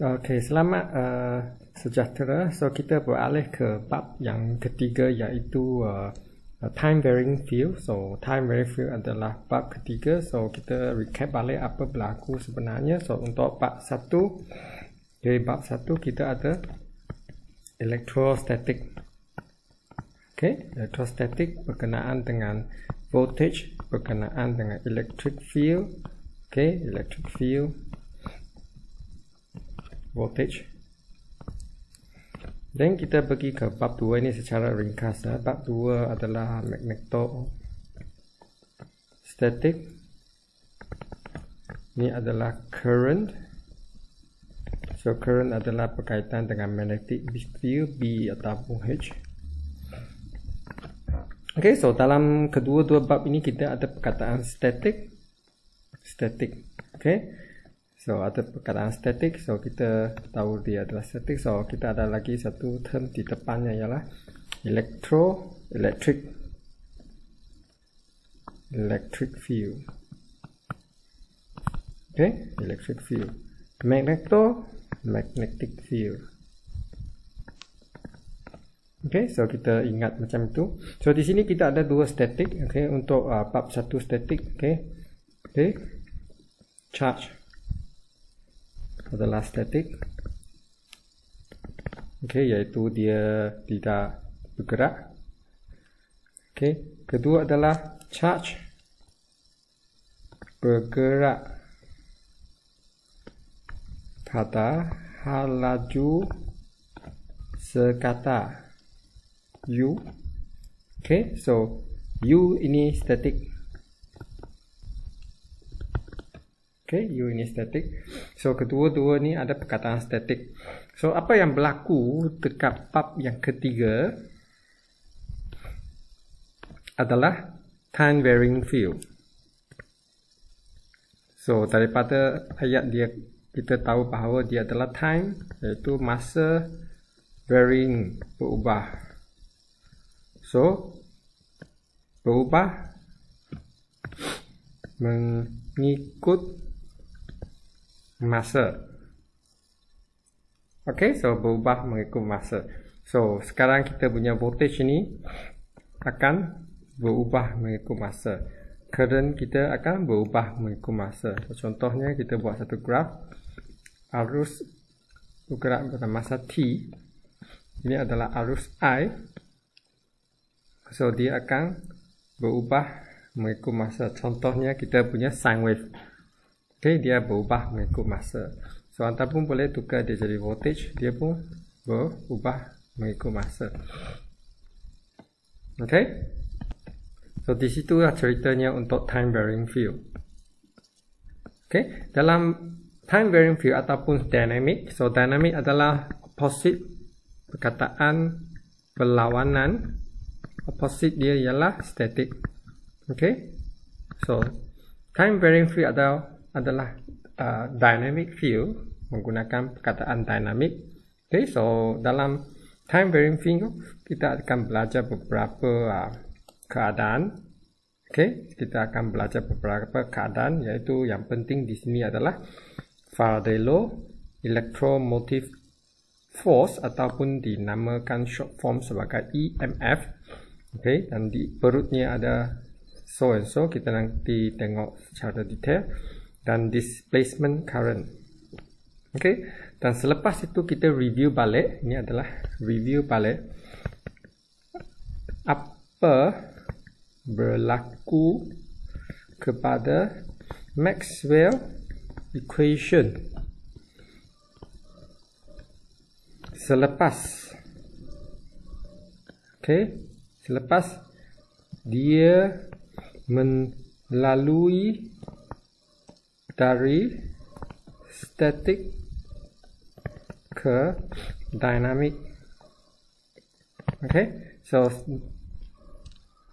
Okay, selamat uh, sejahtera. So kita beralih ke bab yang ketiga iaitu uh, time varying field. So time varying field adalah bab ketiga. So kita recap balik apa berlaku sebenarnya. So untuk bab satu, dari bab satu kita ada electrostatic. Okay, electrostatic berkenaan dengan voltage, berkenaan dengan electric field. Okay, electric field voltage Then kita pergi ke bab dua ini secara ringkas ya. Bab dua adalah magneto static Ini adalah current So current adalah berkaitan dengan magnetic field B atau H Okay, so dalam kedua-dua bab ini kita ada perkataan static static. Okay. So ada perkataan static So kita tahu dia adalah static So kita ada lagi satu term di depannya ialah Electro Electric Electric field Okay Electric field Magneto Magnetic field Okay, so kita ingat macam itu. So di sini kita ada dua static, okay, untuk uh, bab satu static, okay, okay, charge for the last static okay yaitu dia tidak bergerak okay kedua adalah charge bergerak Kata halaju sekata u okay so u ini static Okay, U ini statik. So, kedua-dua ni ada perkataan statik. So, apa yang berlaku dekat pub yang ketiga adalah time varying field. So, daripada ayat dia, kita tahu bahawa dia adalah time, iaitu masa varying, berubah. So, berubah mengikut masa. Okay, so berubah mengikut masa. So, sekarang kita punya voltage ni akan berubah mengikut masa. Current kita akan berubah mengikut masa. So, contohnya, kita buat satu graf. Arus bergerak pada masa T. Ini adalah arus I. So, dia akan berubah mengikut masa. Contohnya, kita punya sine wave okay, dia berubah mengikut masa so pun boleh tukar dia jadi voltage dia pun berubah mengikut masa Okay. so di situ lah ceritanya untuk time varying field Okay. dalam time varying field ataupun dynamic so dynamic adalah opposite perkataan berlawanan opposite dia ialah static Okay. so time varying field adalah adalah uh, dynamic field menggunakan perkataan dynamic. Okay, so dalam time varying field kita akan belajar beberapa uh, keadaan. Okay, kita akan belajar beberapa keadaan yaitu yang penting di sini adalah Faraday law, electromotive force ataupun dinamakan short form sebagai EMF. Okay, dan di perutnya ada so and so kita nanti tengok secara detail dan displacement current. Okey. Dan selepas itu kita review balik. Ini adalah review balik. Apa berlaku kepada Maxwell equation selepas okay? selepas dia melalui dari static ke dynamic. Okay, so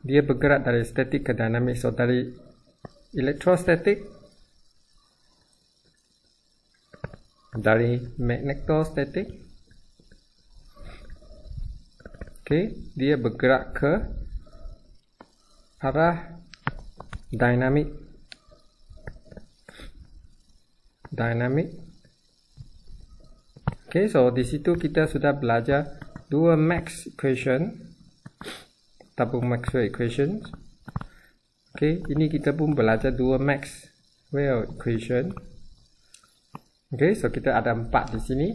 dia bergerak dari static ke dynamic. So dari elektrostatik, dari magnetostatik, okay, dia bergerak ke arah dynamic. dynamic. Okay, so di situ kita sudah belajar dua max equation, double maxwell equations. Okay, ini kita pun belajar dua max well equation. Okay, so kita ada empat di sini.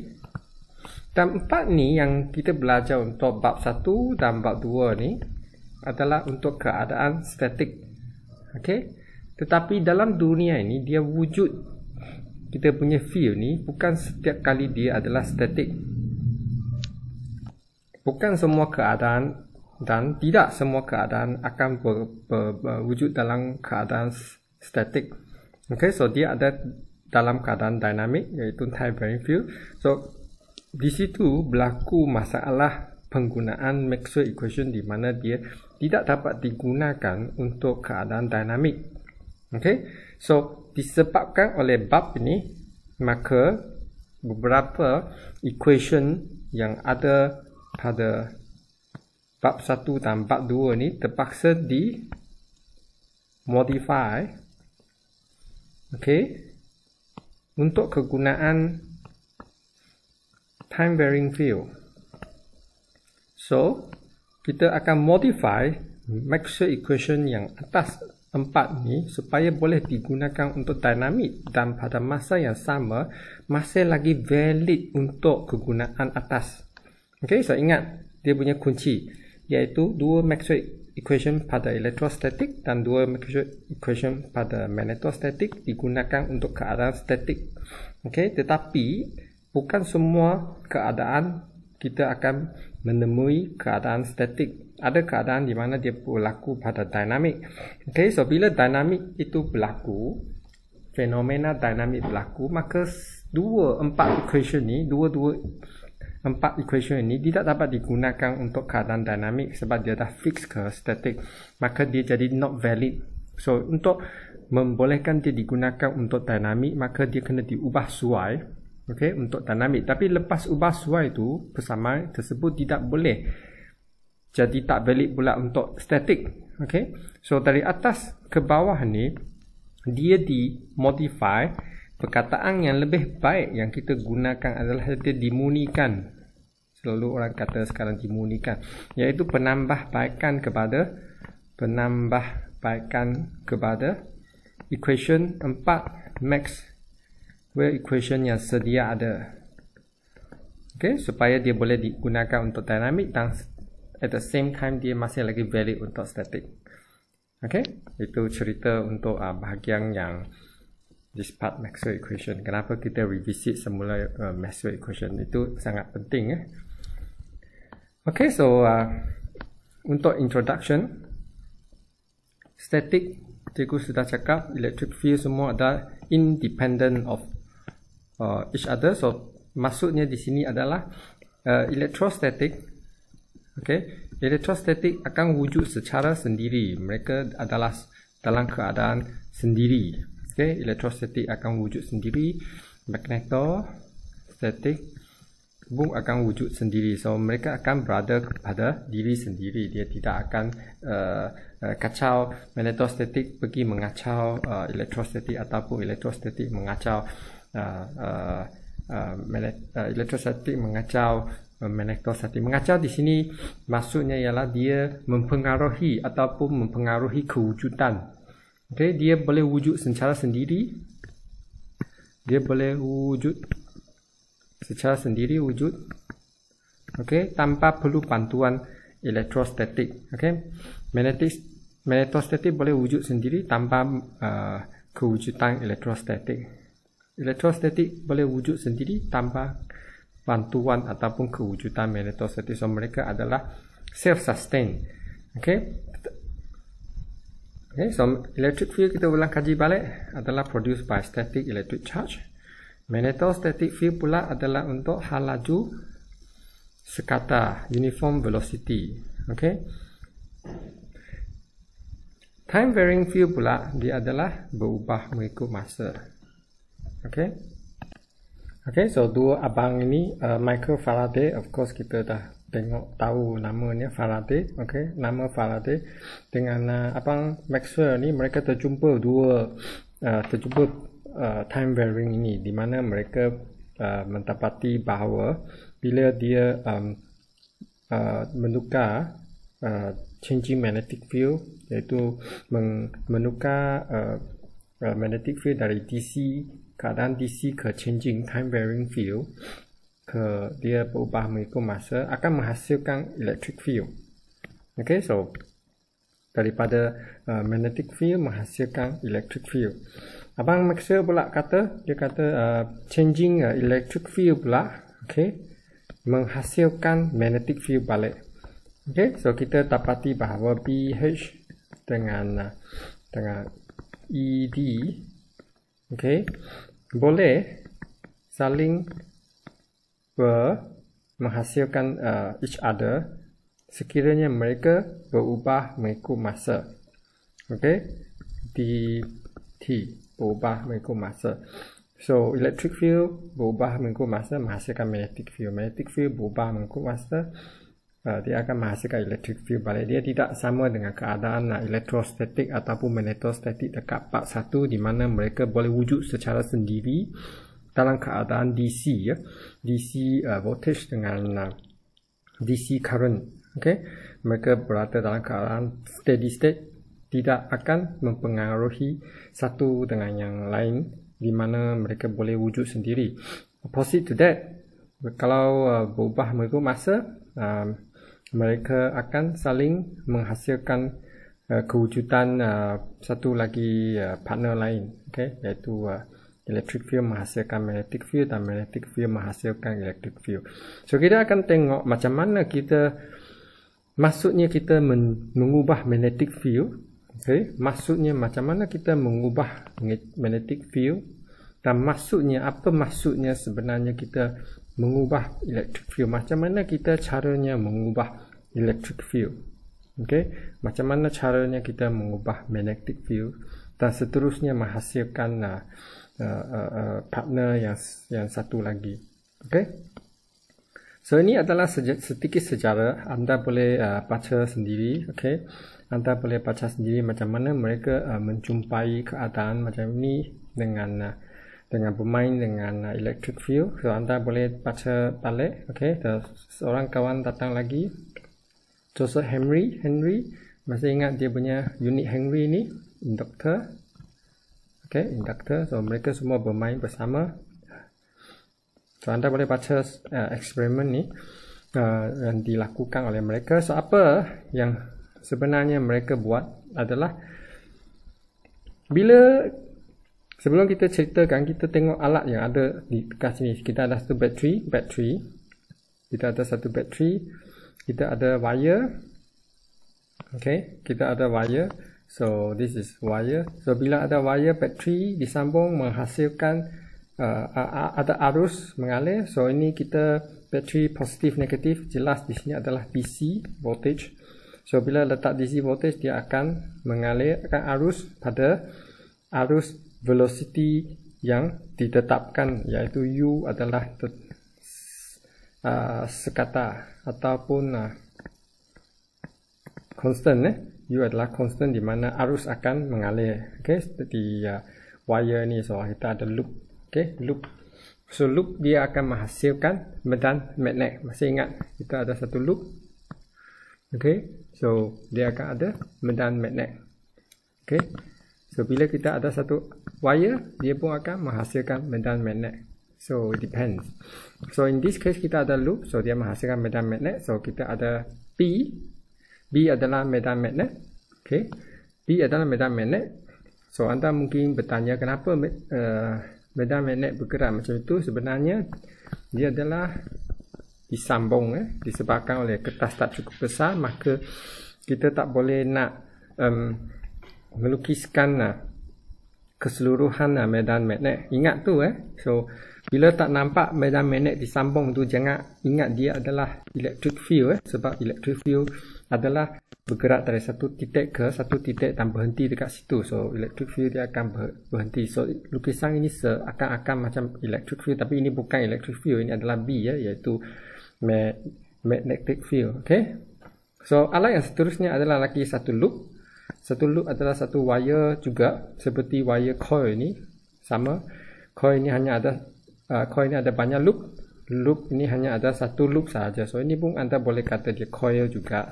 Dan empat ni yang kita belajar untuk bab satu dan bab dua ni adalah untuk keadaan statik. Okay, tetapi dalam dunia ini dia wujud kita punya field ni bukan setiap kali dia adalah statik. bukan semua keadaan dan tidak semua keadaan akan ber, ber, ber, berwujud dalam keadaan statik. okay so dia ada dalam keadaan dinamik iaitu time varying field. so di situ berlaku masalah penggunaan Maxwell equation di mana dia tidak dapat digunakan untuk keadaan dinamik okay so disebabkan oleh bab ini maka beberapa equation yang ada pada bab 1 dan bab 2 ni terpaksa di modify okey untuk kegunaan time varying field so kita akan modify maxwell equation yang atas empat ni supaya boleh digunakan untuk dinamik dan pada masa yang sama masih lagi valid untuk kegunaan atas. Okey, so ingat dia punya kunci iaitu dua Maxwell equation pada elektrostatik dan dua Maxwell equation pada magnetostatik digunakan untuk keadaan statik. Okey, tetapi bukan semua keadaan kita akan menemui keadaan statik ada keadaan di mana dia berlaku pada dinamik. Okay, so bila dinamik itu berlaku, fenomena dinamik berlaku, maka dua empat equation ni, dua dua empat equation ini tidak dapat digunakan untuk keadaan dinamik sebab dia dah fix ke static, maka dia jadi not valid. So untuk membolehkan dia digunakan untuk dinamik, maka dia kena diubah suai Okay, untuk dinamik. Tapi lepas ubah suai itu, persamaan tersebut tidak boleh jadi tak balik pula untuk static okay? so dari atas ke bawah ni dia di modify perkataan yang lebih baik yang kita gunakan adalah dia dimunikan selalu orang kata sekarang dimunikan iaitu penambahbaikan kepada penambah penambahbaikan kepada equation 4 max where equation yang sedia ada okay? supaya dia boleh digunakan untuk dynamic dan at the same time dia masih lagi valid untuk static. Okay, itu cerita untuk uh, bahagian yang this part Maxwell equation. Kenapa kita revisit semula uh, Maxwell equation itu sangat penting. Eh? Okay, so uh, untuk introduction, static, cikgu sudah cakap, electric field semua adalah independent of uh, each other. So, maksudnya di sini adalah uh, electrostatic Okay, elektrostatik akan wujud secara sendiri. Mereka adalah dalam keadaan sendiri. Okay, elektrostatik akan wujud sendiri. Magnetostatik pun akan wujud sendiri. So mereka akan berada kepada diri sendiri. Dia tidak akan uh, uh, kacau magnetostatik pergi mengacau uh, eh, elektrostatik ataupun elektrostatik mengacau uh, uh, uh, elektrostatik mengacau Menekos hati mengajar di sini maksudnya ialah dia mempengaruhi ataupun mempengaruhi kewujudan. Okay, dia boleh wujud secara sendiri. Dia boleh wujud secara sendiri wujud. Okay, tanpa perlu bantuan elektrostatik. Okay, magnetis magnetostatik boleh wujud sendiri tanpa uh, kewujudan elektrostatik. Elektrostatik boleh wujud sendiri tanpa bantuan ataupun kewujudan so mereka adalah self-sustain. Okay. Okay, so electric field kita ulang kaji balik adalah produced by static electric charge. Magnetostatic field pula adalah untuk hal laju sekata uniform velocity. Okay. Time varying field pula dia adalah berubah mengikut masa. Okay. Okay, so dua abang ini uh, Michael Faraday, of course kita dah tengok tahu namanya Faraday, okay, nama Faraday dengan uh, abang Maxwell ni mereka terjumpa dua uh, terjumpa uh, time varying ini di mana mereka uh, mendapati bahawa bila dia um, uh, menukar uh, changing magnetic field iaitu menukar uh, uh, magnetic field dari DC keadaan DC ke changing time varying field ke dia berubah mengikut masa akan menghasilkan electric field. Okay, so daripada uh, magnetic field menghasilkan electric field. Abang Maxwell pula kata, dia kata uh, changing uh, electric field pula okay, menghasilkan magnetic field balik. Okay, so kita tapati bahawa BH dengan uh, dengan ED okay, boleh saling menghasilkan uh, each other sekiranya mereka berubah mengikut masa. Okay? t berubah mengikut masa. So, electric field berubah mengikut masa menghasilkan magnetic field. Magnetic field berubah mengikut masa uh, dia akan menghasilkan electric field balik dia tidak sama dengan keadaan uh, ah, elektrostatik ataupun magnetostatik dekat part 1 di mana mereka boleh wujud secara sendiri dalam keadaan DC ya DC uh, ah, voltage dengan uh, DC current Okay, mereka berada dalam keadaan steady state tidak akan mempengaruhi satu dengan yang lain di mana mereka boleh wujud sendiri opposite to that kalau berubah mengikut masa mereka akan saling menghasilkan uh, kewujudan uh, satu lagi uh, partner lain okay? iaitu uh, electric field menghasilkan magnetic field dan magnetic field menghasilkan electric field so kita akan tengok macam mana kita maksudnya kita men- mengubah magnetic field Okay? maksudnya macam mana kita mengubah magnetic field dan maksudnya apa maksudnya sebenarnya kita mengubah electric field macam mana kita caranya mengubah electric field okey macam mana caranya kita mengubah magnetic field dan seterusnya menghasilkan uh, uh, uh, uh partner yang yang satu lagi okey so ini adalah sedikit sejarah anda boleh uh, baca sendiri okey anda boleh baca sendiri macam mana mereka uh, menjumpai keadaan macam ni dengan uh, dengan bermain dengan uh, electric field so anda boleh baca balik okay. so, seorang kawan datang lagi Joseph Henry Henry masih ingat dia punya unit Henry ni inductor okay, inductor so mereka semua bermain bersama so anda boleh baca uh, eksperimen ni uh, yang dilakukan oleh mereka so apa yang sebenarnya mereka buat adalah bila Sebelum kita ceritakan, kita tengok alat yang ada di dekat sini. Kita ada satu bateri, bateri. Kita ada satu bateri. Kita ada wire. Okay, kita ada wire. So, this is wire. So, bila ada wire, bateri disambung menghasilkan uh, ada arus mengalir. So, ini kita bateri positif negatif. Jelas di sini adalah DC voltage. So, bila letak DC voltage, dia akan mengalirkan arus pada arus velocity yang ditetapkan yaitu u adalah uh, sekata ataupun uh, constant eh? u adalah constant di mana arus akan mengalir Okay, seperti uh, wire ni so kita ada loop Okay, loop so loop dia akan menghasilkan medan magnet masih ingat kita ada satu loop okey so dia akan ada medan magnet okey So bila kita ada satu wire, dia pun akan menghasilkan medan magnet. So it depends. So in this case kita ada loop, so dia menghasilkan medan magnet. So kita ada B. B adalah medan magnet. Okay. B adalah medan magnet. So anda mungkin bertanya kenapa uh, medan magnet bergerak macam itu. Sebenarnya dia adalah disambung eh, disebabkan oleh kertas tak cukup besar maka kita tak boleh nak um, melukiskan uh, keseluruhan uh, medan magnet. Ingat tu eh. So bila tak nampak medan magnet disambung tu jangan ingat dia adalah electric field eh sebab electric field adalah bergerak dari satu titik ke satu titik tanpa henti dekat situ. So electric field dia akan berhenti. So lukisan ini seakan-akan macam electric field tapi ini bukan electric field. Ini adalah B ya iaitu magnetic field. Okay. So alat yang seterusnya adalah lagi satu loop satu loop adalah satu wire juga seperti wire coil ini sama coil ini hanya ada uh, coil ini ada banyak loop loop ini hanya ada satu loop saja so ini pun anda boleh kata dia coil juga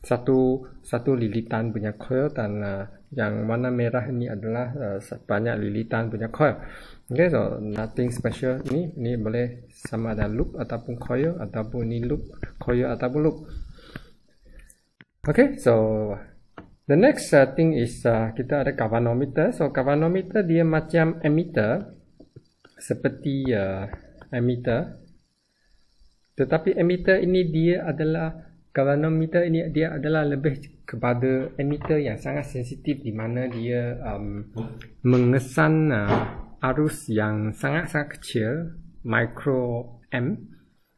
satu satu lilitan punya coil dan uh, yang mana merah ini adalah uh, ah, banyak lilitan punya coil okay so nothing special ini ini boleh sama ada loop ataupun coil ataupun ini loop coil ataupun loop okay so The next setting uh, is uh, kita ada galvanometer. So galvanometer dia macam emitter seperti uh, emitter. Tetapi emitter ini dia adalah galvanometer ini dia adalah lebih kepada emitter yang sangat sensitif di mana dia um, mengesan uh, arus yang sangat sangat kecil micro m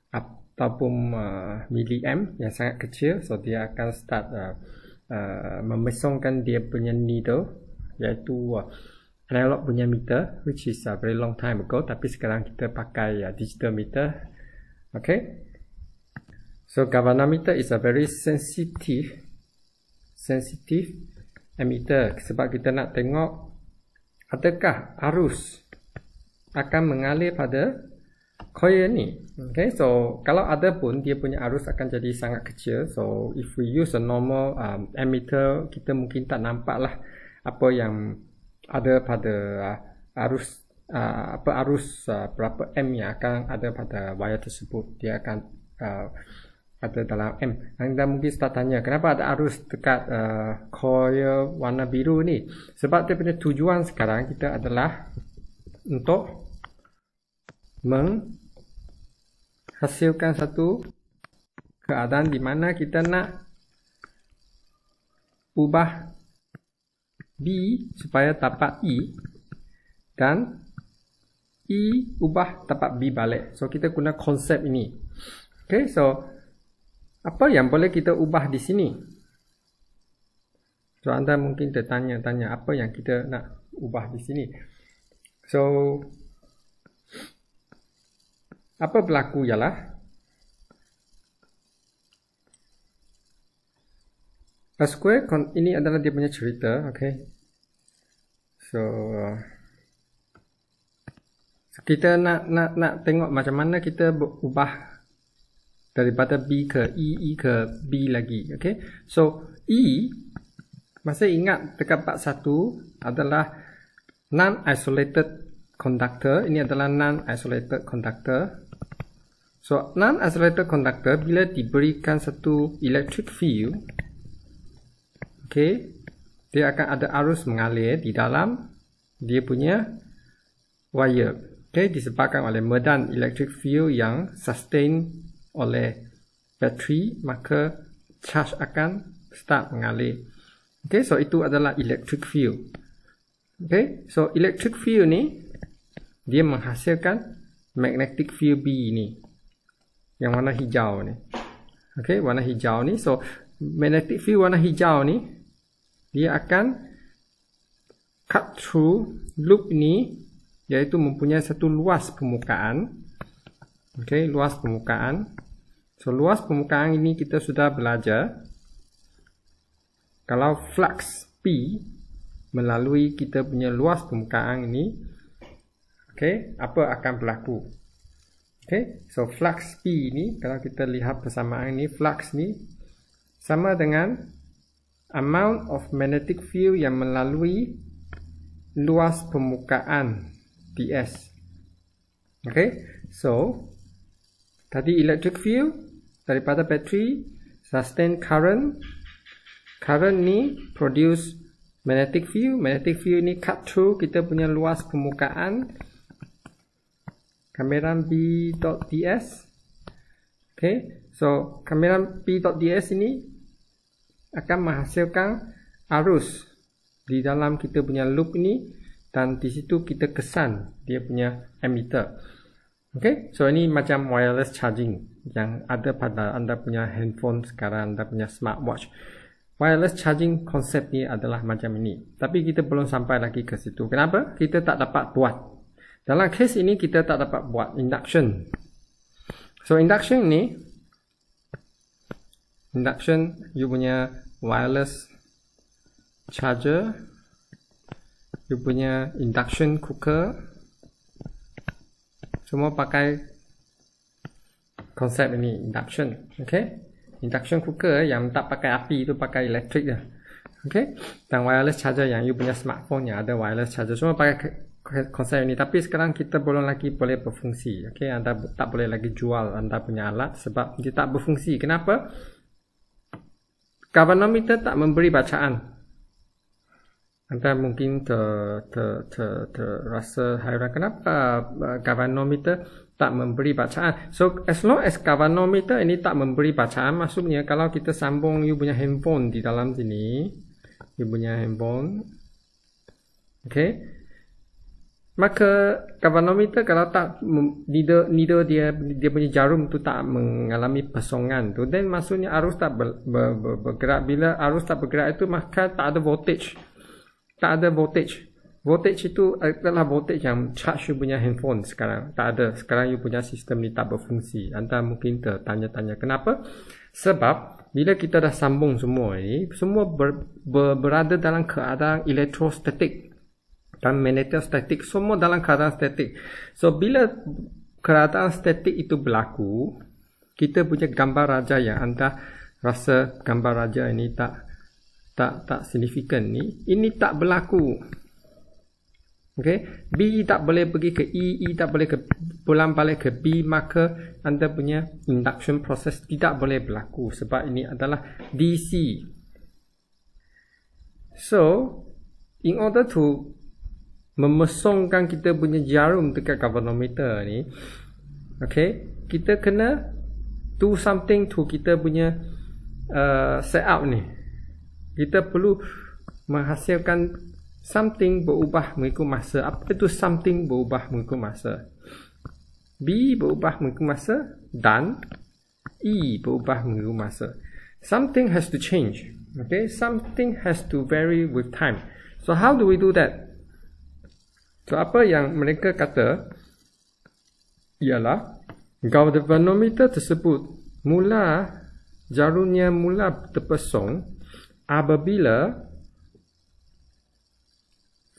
ataupun uh, milli m yang sangat kecil so dia akan start uh, Uh, memesongkan dia punya needle iaitu uh, analog punya meter which is a uh, very long time ago tapi sekarang kita pakai uh, digital meter okay so galvanometer is a very sensitive sensitive emitter sebab kita nak tengok adakah arus akan mengalir pada coil ni hmm. okay so kalau ada pun dia punya arus akan jadi sangat kecil so if we use a normal um, ammeter kita mungkin tak nampak lah apa yang ada pada uh, arus uh, apa arus uh, berapa m yang akan ada pada wire tersebut dia akan uh, ada dalam m anda mungkin start tanya kenapa ada arus dekat uh, coil warna biru ni sebab dia punya tujuan sekarang kita adalah untuk meng hasilkan satu keadaan di mana kita nak ubah B supaya dapat E dan E ubah dapat B balik. So kita guna konsep ini. Okay, so apa yang boleh kita ubah di sini? So anda mungkin tertanya-tanya apa yang kita nak ubah di sini. So apa berlaku ialah A square con ini adalah dia punya cerita, okay? So, uh, kita nak nak nak tengok macam mana kita ubah daripada B ke E, E ke B lagi, okay? So E masih ingat dekat bab satu adalah non-isolated conductor. Ini adalah non-isolated conductor, So, non-accelerator conductor bila diberikan satu electric field, okay, dia akan ada arus mengalir di dalam dia punya wire. Okay, disebabkan oleh medan electric field yang sustain oleh bateri, maka charge akan start mengalir. Okay, so itu adalah electric field. Okay, so electric field ni dia menghasilkan magnetic field B ni yang warna hijau ni. Okey, warna hijau ni. So, magnetic field warna hijau ni, dia akan cut through loop ni, iaitu mempunyai satu luas permukaan. Okey, luas permukaan. So, luas permukaan ini kita sudah belajar. Kalau flux P melalui kita punya luas permukaan ini, okey, apa akan berlaku? Okay, so flux P ni kalau kita lihat persamaan ni, flux ni sama dengan amount of magnetic field yang melalui luas permukaan ds. Okay, so tadi electric field daripada bateri sustain current, current ni produce magnetic field, magnetic field ni cut through kita punya luas permukaan kameran b.ds Okay, so kameran b.ds ini akan menghasilkan arus di dalam kita punya loop ini dan di situ kita kesan dia punya emitter Okay, so ini macam wireless charging yang ada pada anda punya handphone sekarang anda punya smartwatch wireless charging konsep ni adalah macam ini tapi kita belum sampai lagi ke situ kenapa? kita tak dapat buat dalam kes ini kita tak dapat buat induction. So induction ni induction you punya wireless charger you punya induction cooker semua pakai konsep ini induction okey induction cooker yang tak pakai api tu pakai elektrik je okey dan wireless charger yang you punya smartphone yang ada wireless charger semua pakai Konsep ini, tapi sekarang kita belum lagi boleh berfungsi okey anda tak boleh lagi jual anda punya alat sebab dia tak berfungsi kenapa galvanometer tak memberi bacaan anda mungkin ter ter ter, ter rasa hairan kenapa uh, galvanometer tak memberi bacaan so as long as galvanometer ini tak memberi bacaan maksudnya kalau kita sambung you punya handphone di dalam sini you punya handphone okey maka galvanometer kalau tak needle needle dia dia punya jarum tu tak mengalami pasongan tu then maksudnya arus tak ber, ber, ber, bergerak bila arus tak bergerak itu maka tak ada voltage tak ada voltage voltage itu adalah eh, voltage yang charge you punya handphone sekarang tak ada sekarang you punya sistem ni tak berfungsi anda mungkin tertanya-tanya kenapa sebab bila kita dah sambung semua ini semua ber, ber, berada dalam keadaan elektrostatik dan menetes statik semua dalam keadaan statik. So bila keadaan statik itu berlaku, kita punya gambar raja yang anda rasa gambar raja ini tak tak tak signifikan ni, ini tak berlaku. Okay, B tak boleh pergi ke E, E tak boleh ke bulan balik ke B maka anda punya induction proses tidak boleh berlaku sebab ini adalah DC. So, in order to memesongkan kita punya jarum dekat galvanometer ni okey kita kena do something to kita punya uh, set up ni kita perlu menghasilkan something berubah mengikut masa apa itu something berubah mengikut masa B berubah mengikut masa dan E berubah mengikut masa something has to change okay something has to vary with time so how do we do that So apa yang mereka kata ialah galvanometer tersebut mula jarumnya mula terpesong apabila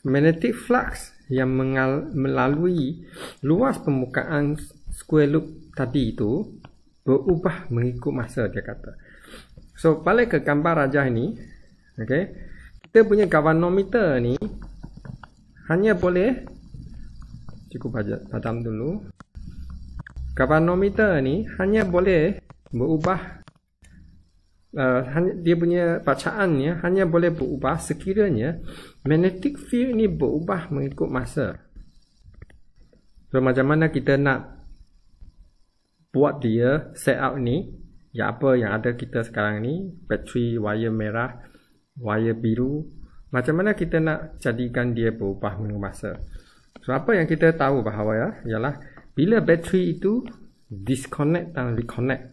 magnetic flux yang mengal- melalui luas permukaan square loop tadi itu berubah mengikut masa dia kata. So balik ke gambar rajah ini. Okay. Kita punya galvanometer ni hanya boleh cukup padam dulu galvanometer ni hanya boleh berubah uh, dia punya bacaan ni hanya boleh berubah sekiranya magnetic field ni berubah mengikut masa so macam mana kita nak buat dia set up ni ya apa yang ada kita sekarang ni battery wire merah wire biru macam mana kita nak jadikan dia berubah dengan masa? So apa yang kita tahu bahawa ya ialah bila bateri itu disconnect dan reconnect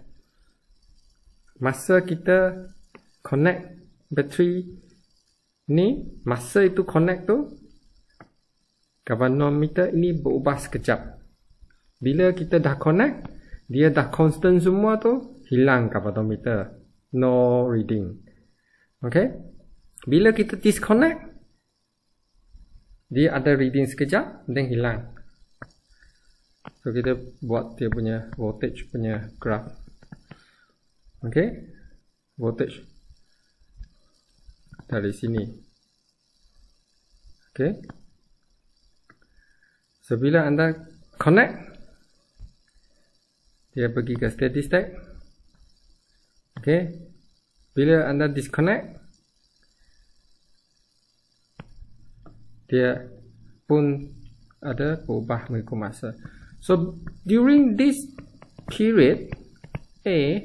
masa kita connect bateri ni masa itu connect tu galvanometer ini berubah sekejap bila kita dah connect dia dah constant semua tu hilang galvanometer no reading okay bila kita disconnect, dia ada reading sekejap, then hilang. So, kita buat dia punya voltage punya graph. Okay. Voltage. Dari sini. Okay. So, bila anda connect, dia pergi ke steady state. Okay. Bila anda disconnect, dia pun ada berubah mengikut masa. So during this period A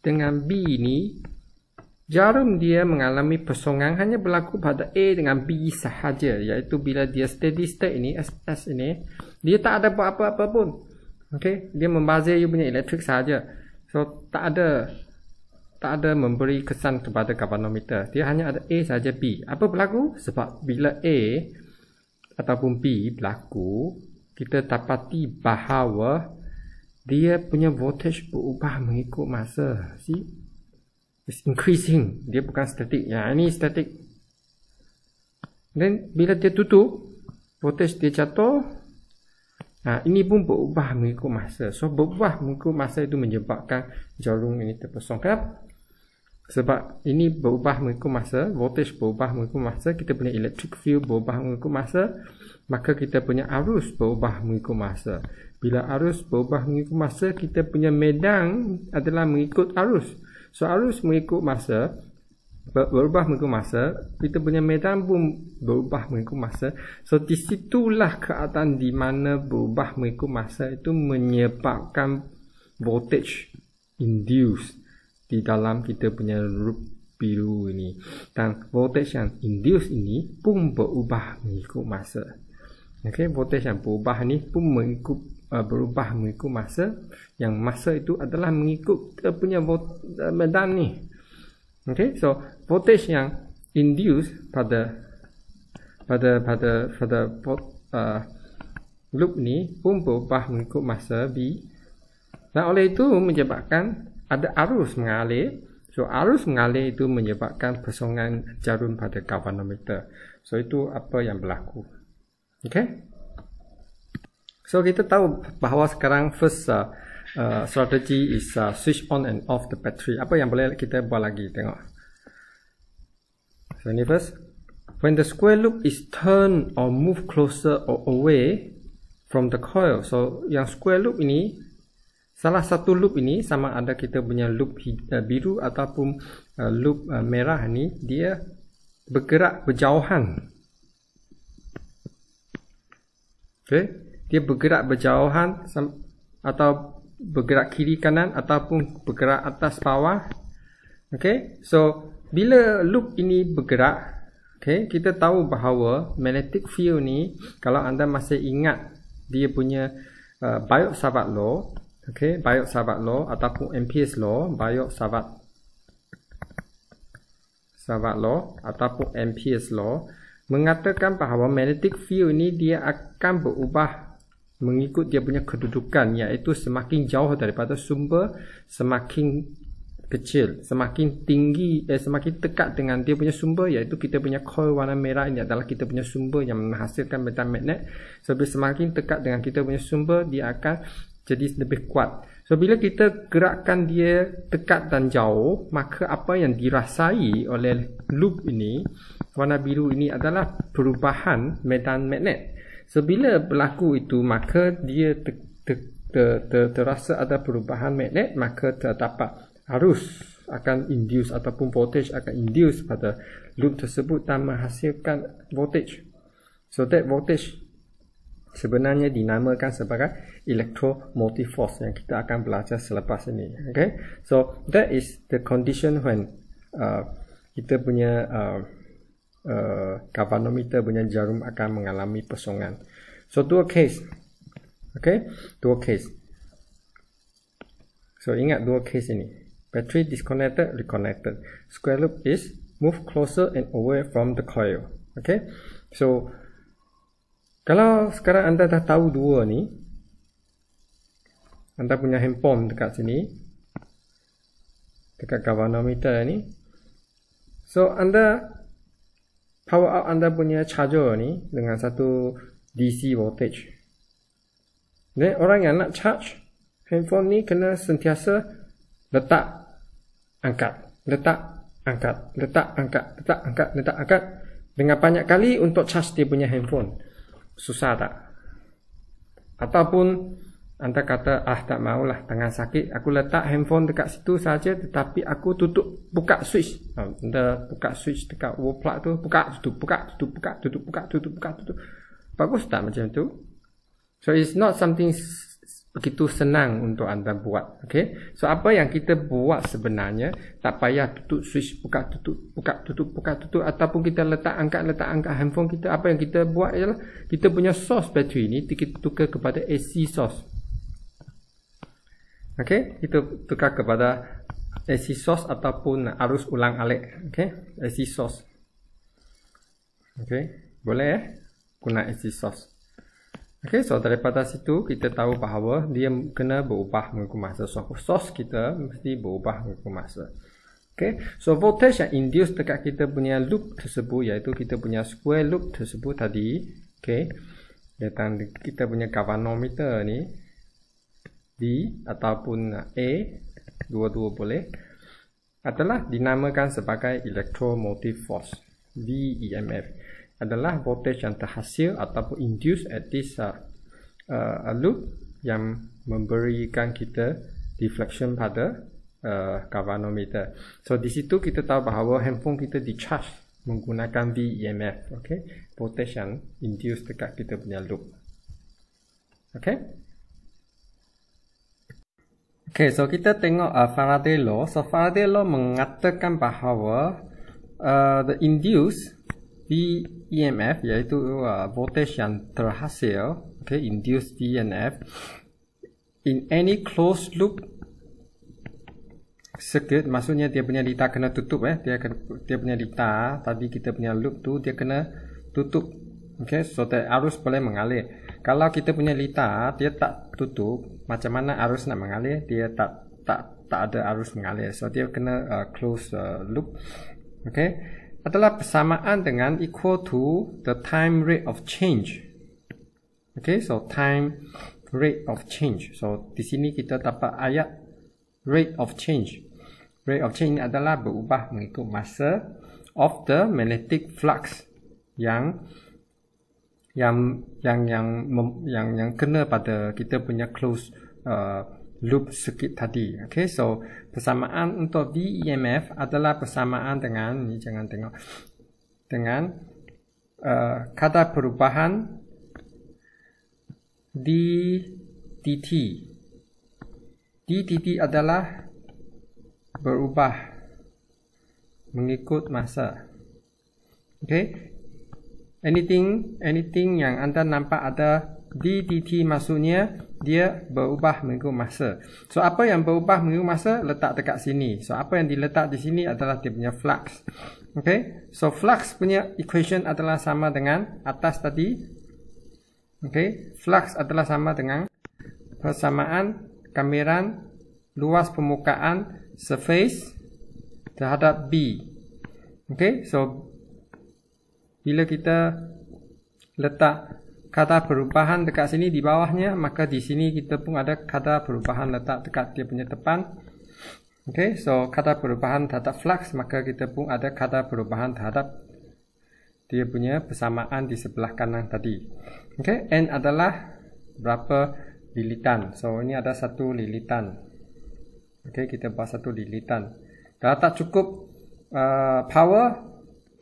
dengan B ini jarum dia mengalami persongan hanya berlaku pada A dengan B sahaja iaitu bila dia steady state ini SS ini dia tak ada buat apa-apa pun. Okay, dia membazir you punya elektrik saja. So tak ada tak ada memberi kesan kepada galvanometer. Dia hanya ada A saja B. Apa berlaku? Sebab bila A ataupun B berlaku, kita dapati bahawa dia punya voltage berubah mengikut masa. See? It's increasing. Dia bukan static. Yang ini static. Then bila dia tutup, voltage dia jatuh. Ha, ini pun berubah mengikut masa. So berubah mengikut masa itu menyebabkan jarum ini terpesong. Kenapa? sebab ini berubah mengikut masa voltage berubah mengikut masa kita punya electric field berubah mengikut masa maka kita punya arus berubah mengikut masa bila arus berubah mengikut masa kita punya medan adalah mengikut arus so arus mengikut masa berubah mengikut masa kita punya medan pun berubah mengikut masa so di situlah keadaan di mana berubah mengikut masa itu menyebabkan voltage induced di dalam kita punya loop biru ini dan voltage yang induced ini pun berubah mengikut masa ok voltage yang berubah ini pun mengikut uh, berubah mengikut masa yang masa itu adalah mengikut kita punya voltage, uh, medan ni ok so voltage yang induced pada pada pada pada uh, loop ni pun berubah mengikut masa B dan oleh itu menyebabkan ada arus mengalir. So arus mengalir itu menyebabkan persongan jarum pada galvanometer. So itu apa yang berlaku. Okay. So kita tahu bahawa sekarang first uh, uh, strategy is uh, switch on and off the battery. Apa yang boleh kita buat lagi tengok. So ini first. When the square loop is turned or move closer or away from the coil. So yang square loop ini Salah satu loop ini sama ada kita punya loop eh, biru ataupun eh, loop eh, merah ni dia bergerak berjauhan. Okey, dia bergerak berjauhan atau bergerak kiri kanan ataupun bergerak atas bawah. Okey, so bila loop ini bergerak, okey, kita tahu bahawa magnetic field ni kalau anda masih ingat dia punya uh, Biot Savart law Okay, Bayok savart Law ataupun MPS Law, Bayok savart Savart Law ataupun MPS Law mengatakan bahawa magnetic field ini dia akan berubah mengikut dia punya kedudukan iaitu semakin jauh daripada sumber semakin kecil semakin tinggi eh, semakin dekat dengan dia punya sumber iaitu kita punya coil warna merah ini adalah kita punya sumber yang menghasilkan medan magnet so, semakin dekat dengan kita punya sumber dia akan jadi lebih kuat. So bila kita gerakkan dia dekat dan jauh, maka apa yang dirasai oleh loop ini, warna biru ini adalah perubahan medan magnet. So bila berlaku itu, maka dia ter, ter, ter, ter, terasa ada perubahan magnet, maka terdapat arus akan induce ataupun voltage akan induce pada loop tersebut dan menghasilkan voltage. So that voltage sebenarnya dinamakan sebagai electromotive force yang kita akan belajar selepas ini. Okay, so that is the condition when uh, kita punya uh, uh, galvanometer punya jarum akan mengalami pesongan. So dua case, okay, dua case. So ingat dua case ini. Battery disconnected, reconnected. Square loop is move closer and away from the coil. Okay, so kalau sekarang anda dah tahu dua ni, anda punya handphone dekat sini dekat galvanometer ni so anda power up anda punya charger ni dengan satu DC voltage dan orang yang nak charge handphone ni kena sentiasa letak angkat letak angkat letak angkat letak angkat letak angkat dengan banyak kali untuk charge dia punya handphone susah tak ataupun anda kata ah tak maulah tangan sakit aku letak handphone dekat situ saja tetapi aku tutup buka switch oh, anda buka switch dekat wall plug tu buka tutup buka tutup buka tutup buka tutup buka tutup bagus tak macam tu so it's not something begitu senang untuk anda buat okay so apa yang kita buat sebenarnya tak payah tutup switch buka tutup buka tutup buka tutup ataupun kita letak angkat letak angkat handphone kita apa yang kita buat ialah kita punya source battery ini, kita tukar kepada AC source Okey, kita tukar kepada AC source ataupun arus ulang alik. Okey, AC source. Okey, boleh eh guna AC source. Okey, so daripada situ kita tahu bahawa dia kena berubah mengikut masa. So, source kita mesti berubah mengikut masa. Okey, so voltage yang induced dekat kita punya loop tersebut iaitu kita punya square loop tersebut tadi. Okey, datang kita punya galvanometer ni. D ataupun A dua-dua boleh adalah dinamakan sebagai electromotive force VEMF adalah voltage yang terhasil ataupun induced at this uh, uh, loop yang memberikan kita deflection pada uh, galvanometer. So di situ kita tahu bahawa handphone kita di charge menggunakan VEMF, okay? Voltage yang induced dekat kita punya loop. Okay? Okay, so kita tengok uh, Faraday Law. So Faraday Law mengatakan bahawa uh, the induced VEMF iaitu uh, voltage yang terhasil, okay, induced VNF e in any closed loop circuit, maksudnya dia punya litar kena tutup eh, dia kena, dia punya litar tadi kita punya loop tu dia kena tutup. Okay, so that arus boleh mengalir kalau kita punya lita dia tak tutup macam mana arus nak mengalir dia tak tak tak ada arus mengalir so dia kena uh, close uh, loop okey adalah persamaan dengan equal to the time rate of change okey so time rate of change so di sini kita dapat ayat rate of change rate of change adalah berubah mengikut masa of the magnetic flux yang yang yang yang yang yang kena pada kita punya close uh, loop circuit tadi. Okay, so persamaan untuk VEMF adalah persamaan dengan ni jangan tengok dengan uh, kadar perubahan d dt d dt adalah berubah mengikut masa. Okay, anything anything yang anda nampak ada DDT maksudnya dia berubah mengikut masa. So apa yang berubah mengikut masa letak dekat sini. So apa yang diletak di sini adalah dia punya flux. Okay. So flux punya equation adalah sama dengan atas tadi. Okay. Flux adalah sama dengan persamaan gambaran luas permukaan surface terhadap B. Okay. So bila kita letak kata perubahan dekat sini di bawahnya maka di sini kita pun ada kata perubahan letak dekat dia punya tepan. Okay, so kata perubahan terhadap flux maka kita pun ada kata perubahan terhadap dia punya persamaan di sebelah kanan tadi Okay, N adalah berapa lilitan so ini ada satu lilitan Okay, kita buat satu lilitan kalau tak cukup uh, power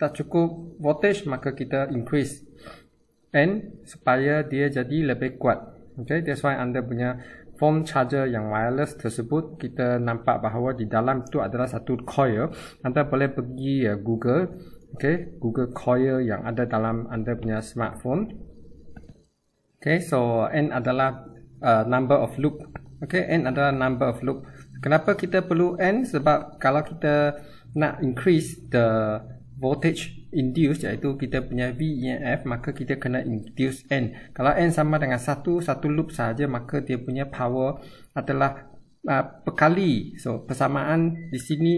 tak cukup voltage maka kita increase and supaya dia jadi lebih kuat okay that's why anda punya phone charger yang wireless tersebut kita nampak bahawa di dalam tu adalah satu coil anda boleh pergi uh, google okay google coil yang ada dalam anda punya smartphone okay so n adalah uh, number of loop okay n adalah number of loop kenapa kita perlu n sebab kalau kita nak increase the voltage induced iaitu kita punya V EMF maka kita kena induce N. Kalau N sama dengan satu satu loop saja maka dia punya power adalah uh, perkali. So persamaan di sini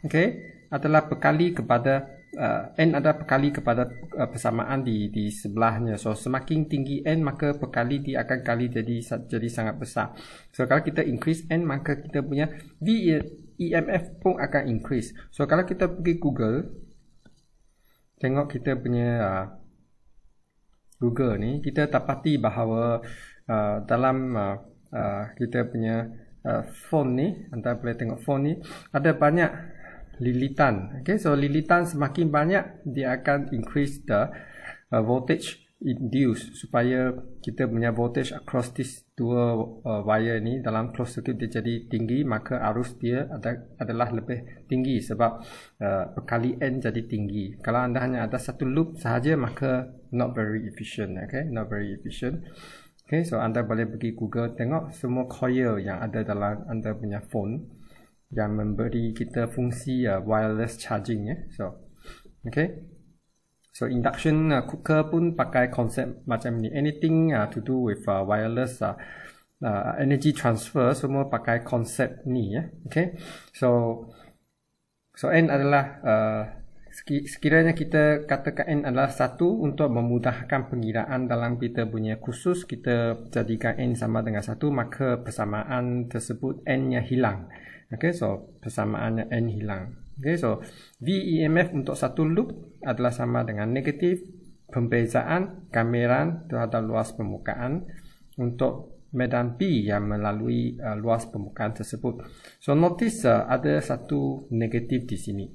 okay adalah perkali kepada uh, N adalah perkali kepada uh, persamaan di di sebelahnya. So semakin tinggi N maka perkali dia akan kali jadi jadi sangat besar. So kalau kita increase N maka kita punya V EMF pun akan increase. So kalau kita pergi Google tengok kita punya uh, Google ni kita dapati bahawa uh, dalam uh, uh, kita punya uh, phone ni anda boleh tengok phone ni ada banyak lilitan okay so lilitan semakin banyak dia akan increase the uh, voltage induce supaya kita punya voltage across this dua uh, wire ni dalam close circuit dia jadi tinggi maka arus dia ada, adalah lebih tinggi sebab uh, perkali N jadi tinggi kalau anda hanya ada satu loop sahaja maka not very efficient okay not very efficient okay so anda boleh pergi google tengok semua coil yang ada dalam anda punya phone yang memberi kita fungsi uh, wireless charging ya yeah? so okay So induction uh, cooker pun pakai konsep macam ni. Anything uh, to do with uh, wireless uh, uh, energy transfer semua pakai konsep ni. Yeah? Okay. So so N adalah uh, sekiranya kita katakan N adalah satu untuk memudahkan pengiraan dalam kita punya khusus kita jadikan N sama dengan satu maka persamaan tersebut N nya hilang. Okay. So persamaannya N hilang. Okay, so VEMF untuk satu loop adalah sama dengan negatif pembezaan kamera terhadap luas permukaan untuk medan P yang melalui uh, luas permukaan tersebut. So notice uh, ada satu negatif di sini.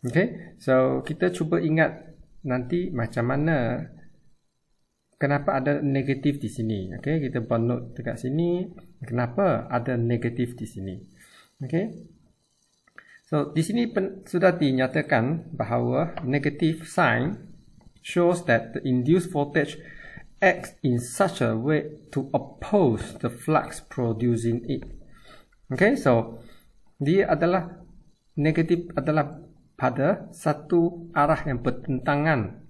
Okay, so kita cuba ingat nanti macam mana kenapa ada negatif di sini. Okay, kita buat note dekat sini kenapa ada negatif di sini. Okay. So di sini pen, sudah dinyatakan bahawa negative sign shows that the induced voltage acts in such a way to oppose the flux producing it. Okay, so dia adalah negatif adalah pada satu arah yang bertentangan.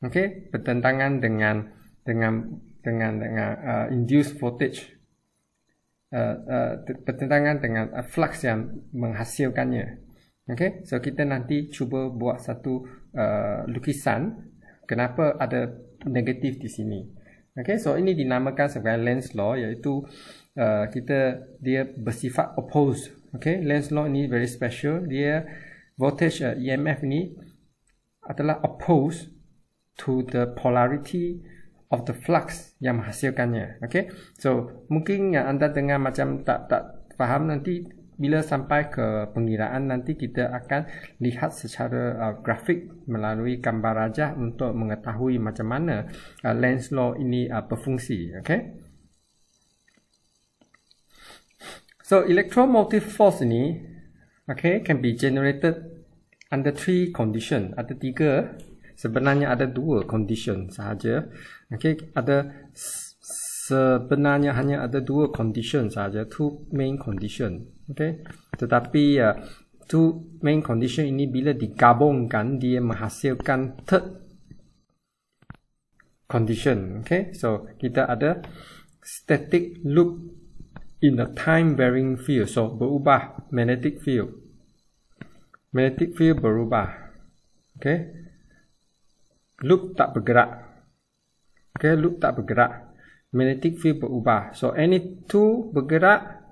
Okay, bertentangan dengan dengan dengan dengan uh, induced voltage uh, uh, bertentangan dengan uh, flux yang menghasilkannya. Okay, so kita nanti cuba buat satu uh, lukisan kenapa ada negatif di sini. Okay, so ini dinamakan sebagai lens law iaitu uh, kita dia bersifat oppose. Okay, lens law ini very special. Dia voltage uh, EMF ni adalah oppose to the polarity of the flux yang menghasilkannya. Okay, so mungkin yang anda dengar macam tak tak faham nanti bila sampai ke pengiraan nanti kita akan lihat secara uh, grafik melalui gambar rajah untuk mengetahui macam mana uh, lens law ini uh, berfungsi. Okay. So electromotive force ini okay, can be generated under three condition, ada tiga sebenarnya ada dua condition sahaja. Okay, ada sebenarnya hanya ada dua condition sahaja, two main condition. Okay, tetapi uh, two main condition ini bila digabungkan dia menghasilkan third condition. Okay, so kita ada static loop in the time varying field. So berubah magnetic field. Magnetic field berubah. Okay loop tak bergerak. Okay, loop tak bergerak. Magnetic field berubah. So, any two bergerak,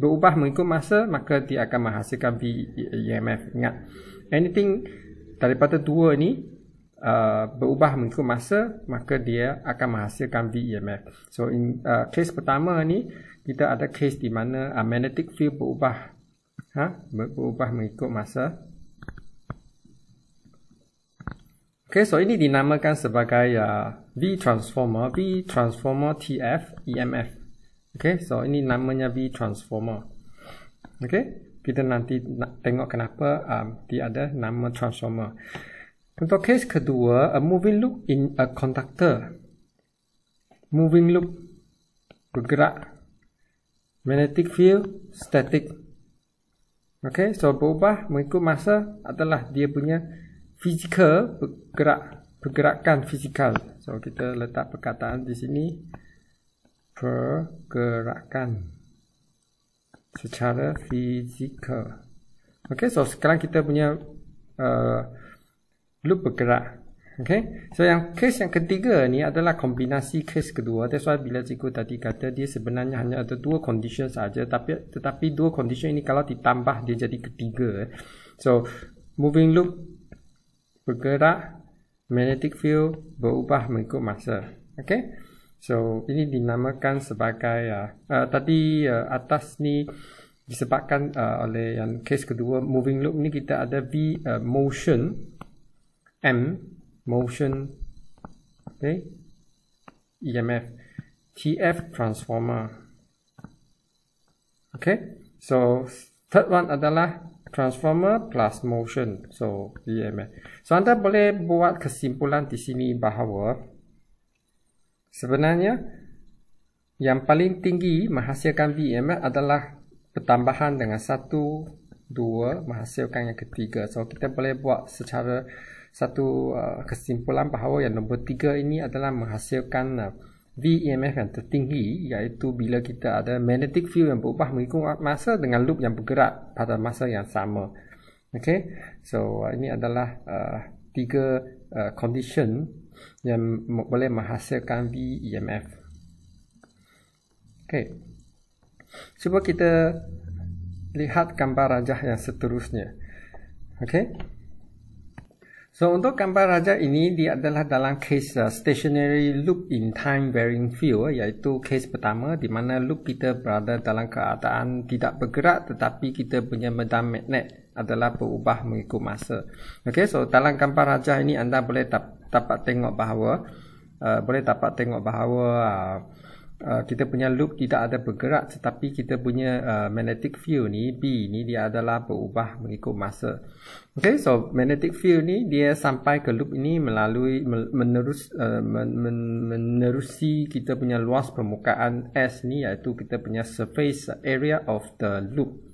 berubah mengikut masa, maka dia akan menghasilkan V EMF. Ingat, anything daripada dua ni uh, berubah mengikut masa, maka dia akan menghasilkan V EMF. So, in uh, case pertama ni, kita ada case di mana uh, magnetic field berubah. Ha? Berubah mengikut masa. Okay, so ini dinamakan sebagai uh, V transformer, V transformer TF EMF. Okay, so ini namanya V transformer. Okay, kita nanti nak tengok kenapa um, dia ada nama transformer. Untuk case kedua, a moving loop in a conductor. Moving loop bergerak. Magnetic field static. Okay, so berubah mengikut masa adalah dia punya fizikal bergerak pergerakan fizikal so kita letak perkataan di sini pergerakan secara fizikal okey so sekarang kita punya uh, loop bergerak okey so yang case yang ketiga ni adalah kombinasi case kedua that's why bila cikgu tadi kata dia sebenarnya hanya ada dua condition saja tapi tetapi dua condition ini kalau ditambah dia jadi ketiga so moving loop bergerak magnetic field berubah mengikut masa okey so ini dinamakan sebagai uh, uh, tadi uh, atas ni disebabkan uh, oleh yang case kedua moving loop ni kita ada v uh, motion m motion okey emf tf transformer okey so third one adalah transformer plus motion. So, DMA. So, anda boleh buat kesimpulan di sini bahawa sebenarnya yang paling tinggi menghasilkan VMF adalah pertambahan dengan satu, dua menghasilkan yang ketiga. So, kita boleh buat secara satu uh, kesimpulan bahawa yang nombor tiga ini adalah menghasilkan uh, VEMF yang tertinggi iaitu bila kita ada magnetic field yang berubah mengikut masa dengan loop yang bergerak pada masa yang sama. Okay, so uh, ini adalah uh, tiga uh, condition yang boleh menghasilkan VEMF. Okay, supaya kita lihat gambar rajah yang seterusnya. Okay. So untuk gambar raja ini dia adalah dalam case uh, stationary loop in time varying field eh, iaitu case pertama di mana loop kita berada dalam keadaan tidak bergerak tetapi kita punya medan magnet adalah berubah mengikut masa. Okey so dalam gambar raja ini anda boleh dap- dapat tengok bahawa uh, boleh dapat tengok bahawa uh, Uh, kita punya loop tidak ada bergerak tetapi kita punya uh, magnetic field ni B ni dia adalah berubah mengikut masa. Okay, so magnetic field ni dia sampai ke loop ini melalui menerus, uh, men, men, menerusi kita punya luas permukaan S ni iaitu kita punya surface area of the loop.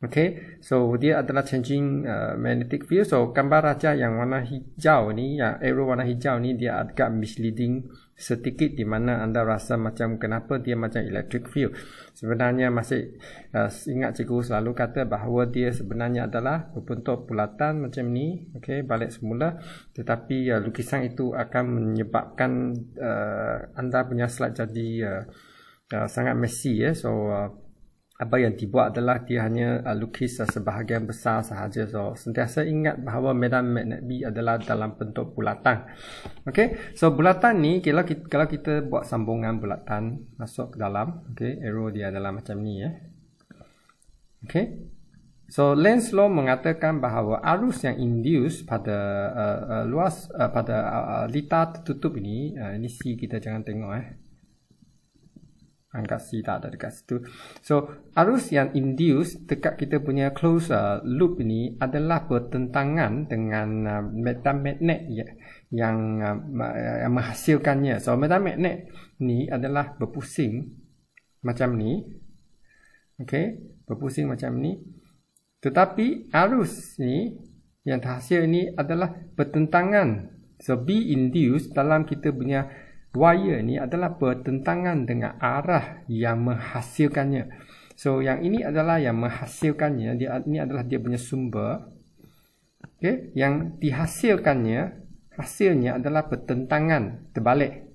Okay, so dia adalah changing uh, magnetic field. So gambar raja yang warna hijau ni, yang arrow warna hijau ni dia agak misleading sedikit di mana anda rasa macam kenapa dia macam electric field. Sebenarnya masih uh, ingat cikgu selalu kata bahawa dia sebenarnya adalah berbentuk bulatan macam ni. Okey, balik semula. Tetapi uh, lukisan itu akan menyebabkan uh, anda punya slide jadi uh, uh, sangat messy ya. So uh, apa yang dibuat adalah dia hanya uh, lukis uh, sebahagian besar sahaja so sentiasa ingat bahawa medan magnet B adalah dalam bentuk bulatan Okay, so bulatan ni kalau kita, kalau kita buat sambungan bulatan masuk ke dalam okay, arrow dia adalah macam ni ya eh. okey so lens law mengatakan bahawa arus yang induced pada uh, uh, luas uh, pada uh, uh litar tertutup ini uh, ini C kita jangan tengok eh angkat C tak ada dekat situ. So, arus yang induce dekat kita punya close uh, loop ini adalah bertentangan dengan uh, metal ya, yang uh, uh, yang menghasilkannya. So, metamagnet ni adalah berpusing macam ni. Okey, berpusing macam ni. Tetapi arus ni yang terhasil ni adalah bertentangan. So, B induced dalam kita punya Wire ni adalah bertentangan dengan arah yang menghasilkannya. So yang ini adalah yang menghasilkannya, dia ini adalah dia punya sumber. Okay, yang dihasilkannya hasilnya adalah bertentangan terbalik.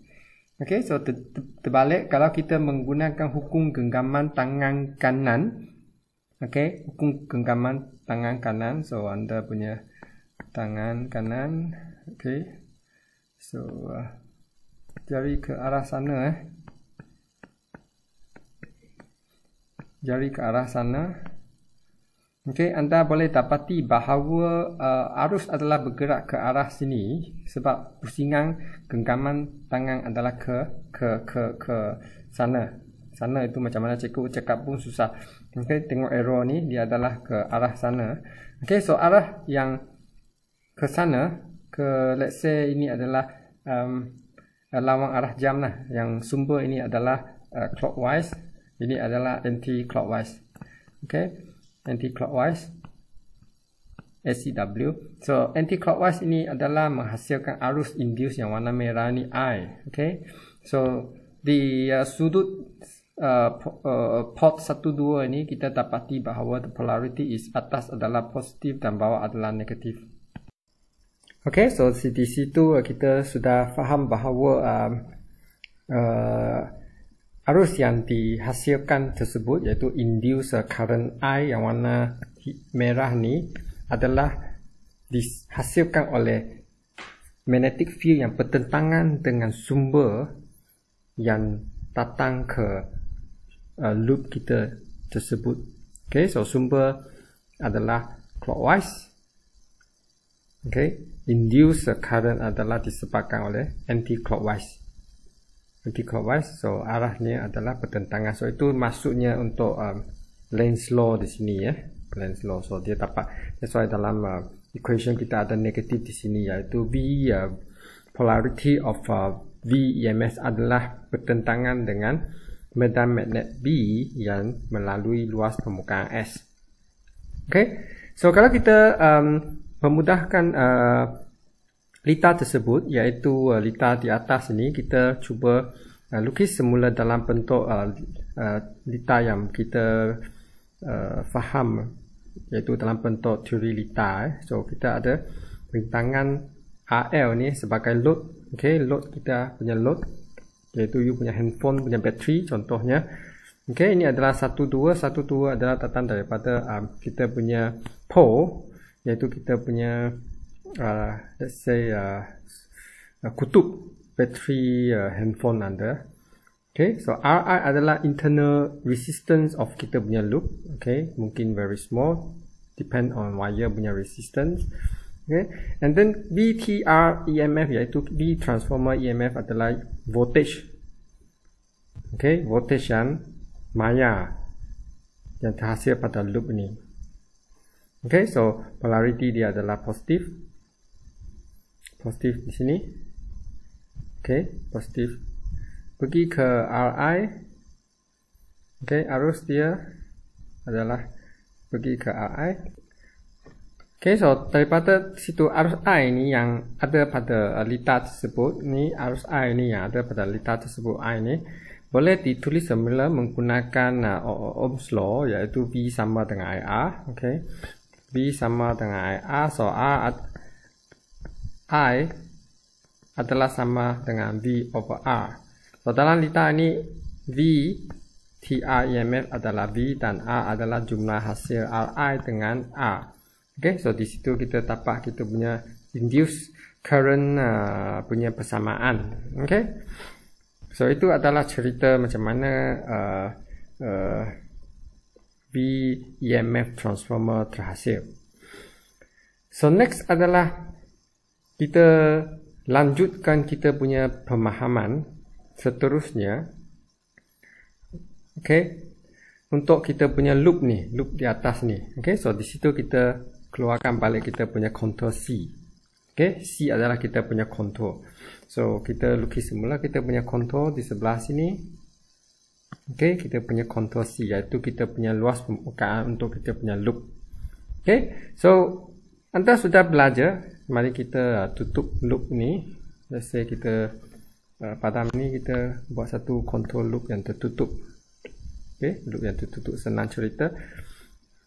Okay, so ter, ter, terbalik kalau kita menggunakan hukum genggaman tangan kanan. Okay, hukum genggaman tangan kanan. So anda punya tangan kanan. Okay, So uh, jari ke arah sana eh jari ke arah sana okey anda boleh dapati bahawa uh, arus adalah bergerak ke arah sini sebab pusingan genggaman tangan adalah ke ke ke ke sana sana itu macam mana cikgu cakap pun susah okey tengok arrow ni dia adalah ke arah sana okey so arah yang ke sana ke let's say ini adalah um, Lawang arah jam lah. Yang sumber ini adalah uh, clockwise. Ini adalah anti-clockwise. Okay. Anti-clockwise. ACW. So, anti-clockwise ini adalah menghasilkan arus induce yang warna merah ni I. Okay. So, di uh, sudut uh, port, uh, port 1, 2 ini kita dapati bahawa the polarity is atas adalah positif dan bawah adalah negatif. Okay, so di situ uh, kita sudah faham bahawa um, uh, arus yang dihasilkan tersebut iaitu induced current I yang warna merah ni adalah dihasilkan oleh magnetic field yang bertentangan dengan sumber yang datang ke uh, loop kita tersebut. Okay, so sumber adalah clockwise. Okay induce current adalah disebabkan oleh anti-clockwise. Anti-clockwise, so arahnya adalah bertentangan. So itu maksudnya untuk um, Lenz law di sini ya. Yeah. Lenz law, so dia dapat. That's why dalam uh, equation kita ada negatif di sini iaitu V uh, polarity of uh, V EMS adalah bertentangan dengan medan magnet B yang melalui luas permukaan S. Okay, so kalau kita um, memudahkan uh, litar tersebut iaitu uh, litar di atas ini kita cuba uh, lukis semula dalam bentuk uh, uh, litar yang kita uh, faham iaitu dalam bentuk teori lita. eh. so kita ada rintangan AL ni sebagai load okay, load kita punya load iaitu you punya handphone punya bateri contohnya Okay, ini adalah 1, 2. 1, 2 adalah tatan daripada um, kita punya pole iaitu kita punya uh, let's say uh, uh kutub bateri uh, handphone anda Okay, so RI adalah internal resistance of kita punya loop. Okay, mungkin very small, depend on wire punya resistance. Okay, and then BTR EMF iaitu B transformer EMF adalah voltage. Okay, voltage yang maya yang terhasil pada loop ni. Okay, so polarity dia adalah positif. Positif di sini. Okay, positif. Pergi ke Ri. Okay, arus dia adalah pergi ke Ri. Okay, so daripada situ arus I ni yang ada pada uh, litar tersebut, ni arus I ni yang ada pada litar tersebut I ni boleh ditulis semula menggunakan uh, Ohm's Law, iaitu V sama dengan IR. Okay b sama dengan i a so a at i adalah sama dengan v over A. so dalam lita ini v t r emf adalah v dan A adalah jumlah hasil r i dengan A. okay so di situ kita tapak kita punya induce current uh, punya persamaan okay so itu adalah cerita macam mana uh, uh, B EMF transformer terhasil. So next adalah kita lanjutkan kita punya pemahaman seterusnya. Okay. Untuk kita punya loop ni, loop di atas ni. Okay, so di situ kita keluarkan balik kita punya kontur C. Okay, C adalah kita punya kontur. So kita lukis semula kita punya kontur di sebelah sini okey kita punya contour C iaitu kita punya luas permukaan untuk kita punya loop okey so anda sudah belajar mari kita uh, tutup loop ni let's say kita uh, pada ni kita buat satu contour loop yang tertutup okey loop yang tertutup senang cerita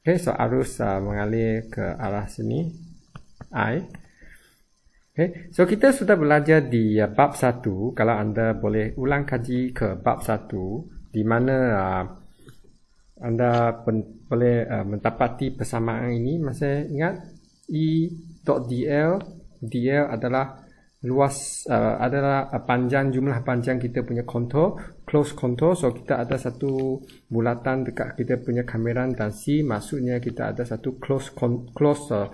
okey so arus uh, mengalir ke arah sini i Okay. So kita sudah belajar di uh, bab 1 kalau anda boleh ulang kaji ke bab 1 di mana uh, anda pen, boleh uh, mendapati persamaan ini masa ingat e dot dl dl adalah luas uh, adalah panjang jumlah panjang kita punya kontur close kontur so kita ada satu bulatan dekat kita punya kamera dan si maksudnya kita ada satu close con, close uh,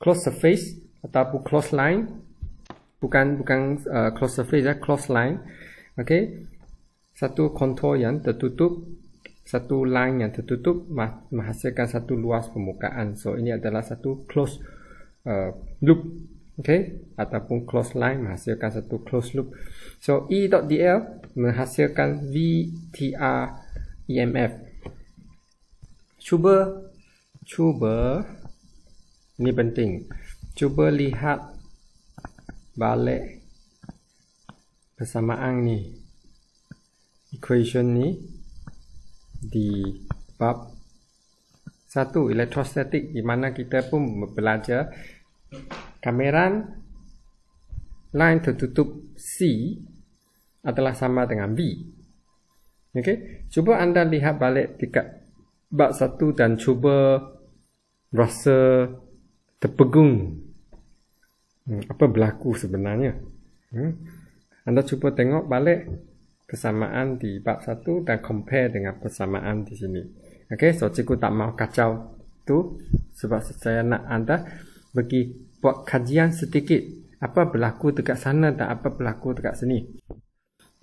close surface ataupun close line bukan bukan uh, close surface ya close line okay satu kontur yang tertutup satu line yang tertutup menghasilkan satu luas permukaan so ini adalah satu close uh, loop okay ataupun close line menghasilkan satu close loop so e.dl menghasilkan vtr emf cuba cuba ini penting cuba lihat balik persamaan ni equation ni di bab satu elektrostatik di mana kita pun belajar kameran line tertutup C adalah sama dengan B. Okey, cuba anda lihat balik dekat bab satu dan cuba rasa terpegung hmm, apa berlaku sebenarnya. Hmm, anda cuba tengok balik Persamaan di bab 1 dan compare dengan persamaan di sini. Okey, so cikgu tak mau kacau tu sebab saya nak anda bagi buat kajian sedikit apa berlaku dekat sana dan apa berlaku dekat sini.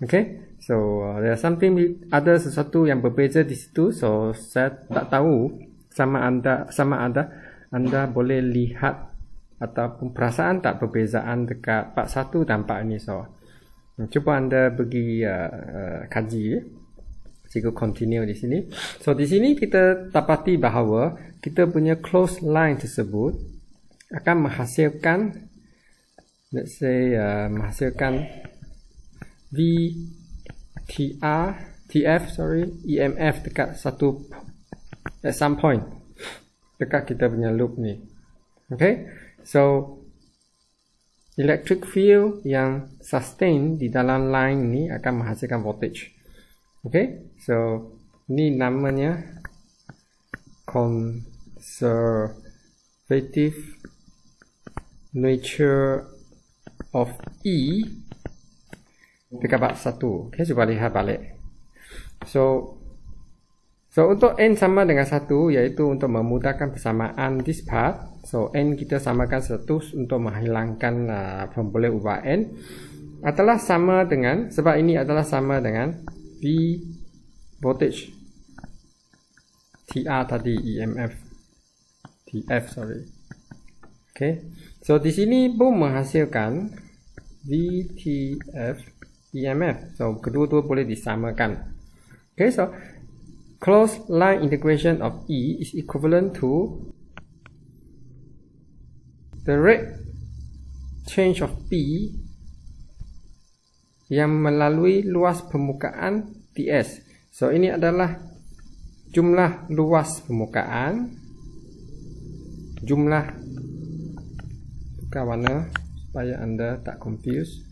Okey, so uh, there something ada sesuatu yang berbeza di situ so saya tak tahu sama anda sama anda anda boleh lihat ataupun perasaan tak perbezaan dekat part 1 dan part Ni so cuba anda bagi uh, uh, kaji cikgu continue di sini so di sini kita dapati bahawa kita punya close line tersebut akan menghasilkan let's say uh, menghasilkan V TR TF sorry EMF dekat satu at some point dekat kita punya loop ni okay so electric field yang sustain di dalam line ni akan menghasilkan voltage. Okay, so ni namanya conservative nature of E dekat bab satu. Okay, cuba lihat balik. So, so untuk N sama dengan satu, iaitu untuk memudahkan persamaan this part, So n kita samakan 100 untuk menghilangkan uh, formula ubah n adalah sama dengan sebab ini adalah sama dengan V voltage TR tadi EMF TF sorry. Okay. So di sini pun menghasilkan VTF EMF. So kedua-dua boleh disamakan. Okay, so close line integration of E is equivalent to the rate change of P yang melalui luas permukaan TS. So ini adalah jumlah luas permukaan jumlah tukar supaya anda tak confuse.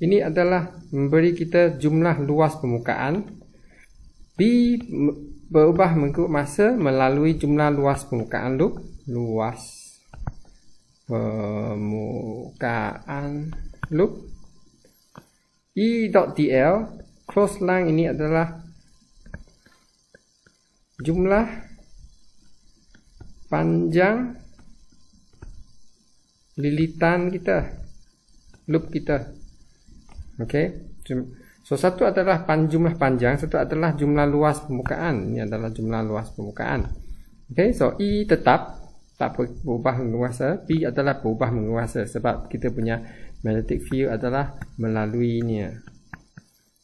Ini adalah memberi kita jumlah luas permukaan B berubah mengikut masa melalui jumlah luas permukaan loop luas permukaan loop i e dot dl close line ini adalah jumlah panjang lilitan kita loop kita okey so satu adalah pan jumlah panjang satu adalah jumlah luas permukaan ini adalah jumlah luas permukaan okey so i e tetap tak berubah menguasa P adalah berubah menguasa sebab kita punya magnetic field adalah melaluinya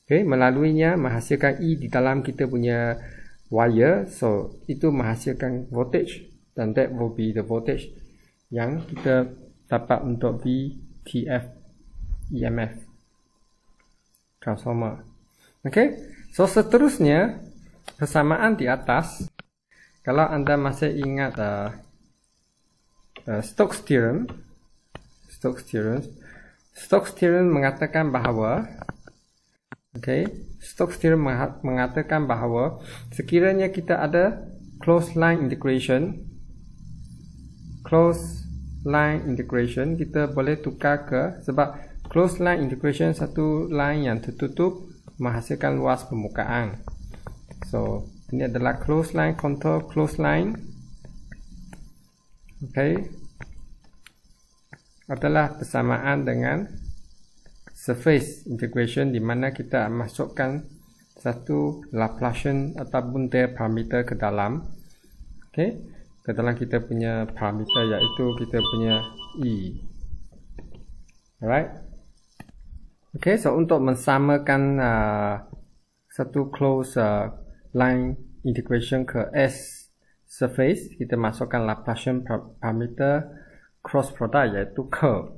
okay, melaluinya menghasilkan E di dalam kita punya wire so itu menghasilkan voltage dan that will be the voltage yang kita dapat untuk V, VTF EMF transformer ok so seterusnya persamaan di atas kalau anda masih ingat uh, Stokes theorem. Stokes theorem. Stokes theorem mengatakan bahawa okay, Stokes theorem mengatakan bahawa sekiranya kita ada close line integration close line integration kita boleh tukar ke sebab close line integration satu line yang tertutup menghasilkan luas permukaan. So, ini adalah close line contour close line okay, adalah persamaan dengan surface integration di mana kita masukkan satu Laplacian ataupun their parameter ke dalam ok ke dalam kita punya parameter iaitu kita punya E alright ok so untuk mensamakan uh, satu close uh, line integration ke S surface kita masukkan Laplacian parameter cross product iaitu curl.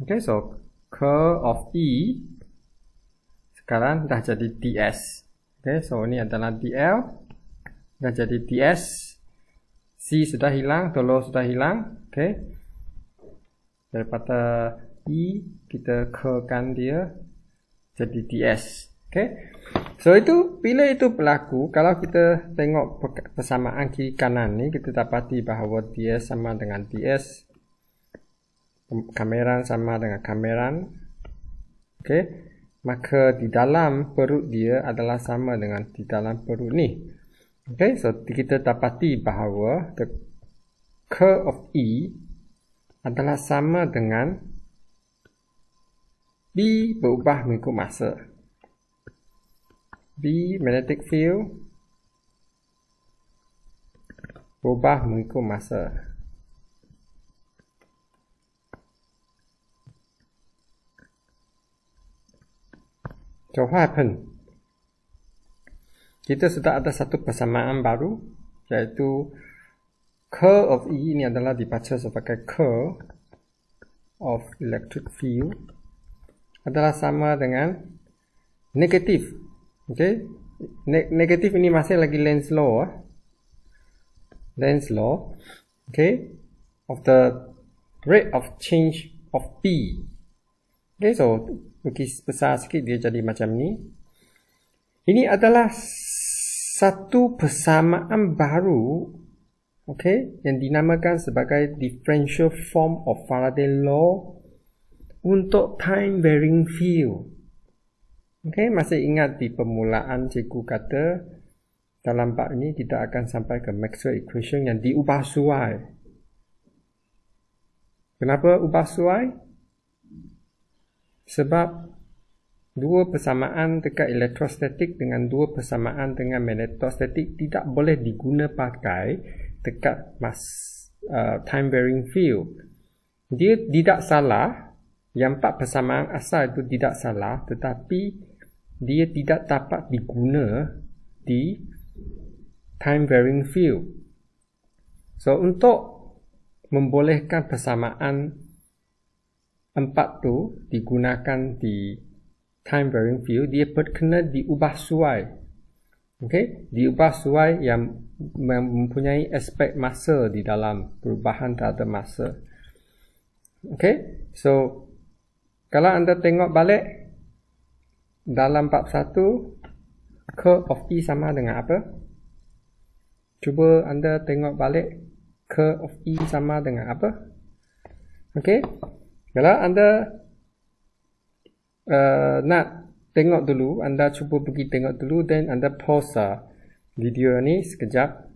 Okay, so curl of E sekarang dah jadi ds. Okay, so ini adalah dl dah jadi ds. C sudah hilang, tolo sudah hilang. Okay, daripada E kita curvekan dia jadi ds. Okay. So itu bila itu berlaku kalau kita tengok persamaan kiri kanan ni kita dapati bahawa DS sama dengan DS kamera sama dengan kamera okey maka di dalam perut dia adalah sama dengan di dalam perut ni okey so kita dapati bahawa the curve of E adalah sama dengan B berubah mengikut masa B magnetic field berubah mengikut masa. So what happened? Kita sudah ada satu persamaan baru iaitu curl of E ini adalah dibaca sebagai curl of electric field adalah sama dengan negatif Okay. negatif ini masih lagi lens law. Eh. Ah. Lens law. Okay. Of the rate of change of P. Okay. So, lukis besar sikit dia jadi macam ni. Ini adalah satu persamaan baru. Okay. Yang dinamakan sebagai differential form of Faraday law. Untuk time varying field. Okay, masih ingat di permulaan cikgu kata dalam bab ini kita akan sampai ke Maxwell equation yang diubah suai. Kenapa ubah suai? Sebab dua persamaan dekat elektrostatik dengan dua persamaan dengan magnetostatik tidak boleh diguna pakai dekat mass uh, time varying field. Dia tidak salah, yang empat persamaan asal itu tidak salah, tetapi dia tidak dapat diguna di time varying field. So untuk membolehkan persamaan empat tu digunakan di time varying field, dia perkena diubah suai. Okay, diubah suai yang mempunyai aspek masa di dalam perubahan terhadap masa. Okay, so kalau anda tengok balik dalam bab 1 curl of E sama dengan apa? Cuba anda tengok balik curl of E sama dengan apa? Okey. Kalau anda uh, nak tengok dulu, anda cuba pergi tengok dulu dan anda pause uh, video ni sekejap.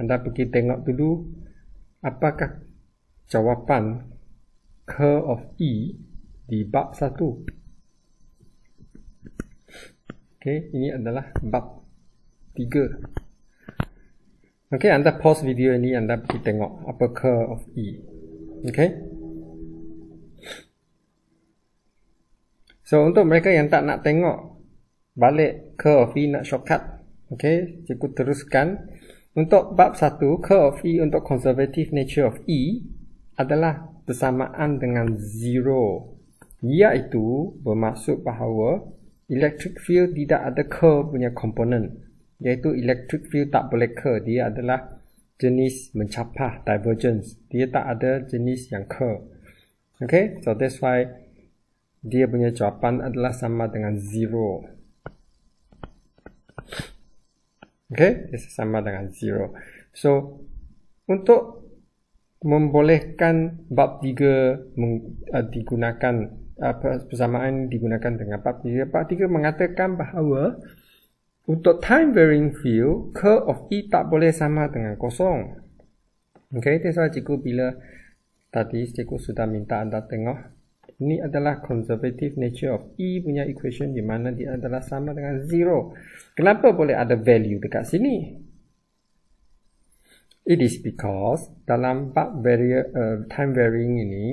Anda pergi tengok dulu apakah jawapan curl of E di bab 1. Okay, ini adalah bab tiga. Okay, anda pause video ini, anda pergi tengok apa curl of E. Okay. So, untuk mereka yang tak nak tengok balik curl of E nak shortcut, okay, cukup teruskan. Untuk bab satu, curl of E untuk conservative nature of E adalah bersamaan dengan zero. Iaitu bermaksud bahawa electric field tidak ada curl punya komponen iaitu electric field tak boleh curl dia adalah jenis mencapah divergence dia tak ada jenis yang curl ok so that's why dia punya jawapan adalah sama dengan zero, ok dia sama dengan zero. so untuk membolehkan bab 3 eh, digunakan persamaan digunakan dengan partikel. Partikel mengatakan bahawa untuk time varying field, curl of E tak boleh sama dengan kosong. Okay, itu sahaja cikgu bila tadi cikgu sudah minta anda tengok. Ini adalah conservative nature of E punya equation di mana dia adalah sama dengan zero. Kenapa boleh ada value dekat sini? It is because dalam part vari- uh, time varying ini,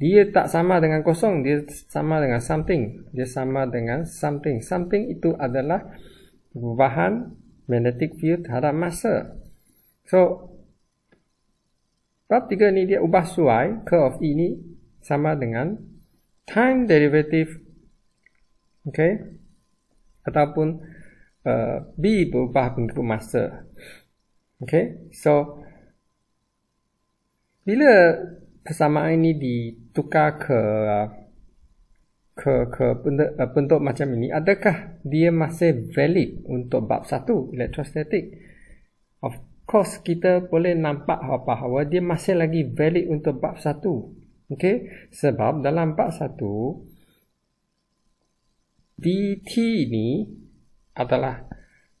dia tak sama dengan kosong, dia sama dengan something. Dia sama dengan something. Something itu adalah perubahan magnetic field terhadap masa. So, bab tiga ni dia ubah suai, curve ini sama dengan time derivative. Okay? Ataupun uh, B berubah bentuk masa. Okay? So, bila persamaan ini ditukar ke ke ke bentuk, eh, bentuk macam ini adakah dia masih valid untuk bab satu elektrostatik? of course kita boleh nampak bahawa dia masih lagi valid untuk bab satu okey sebab dalam bab satu dt ini adalah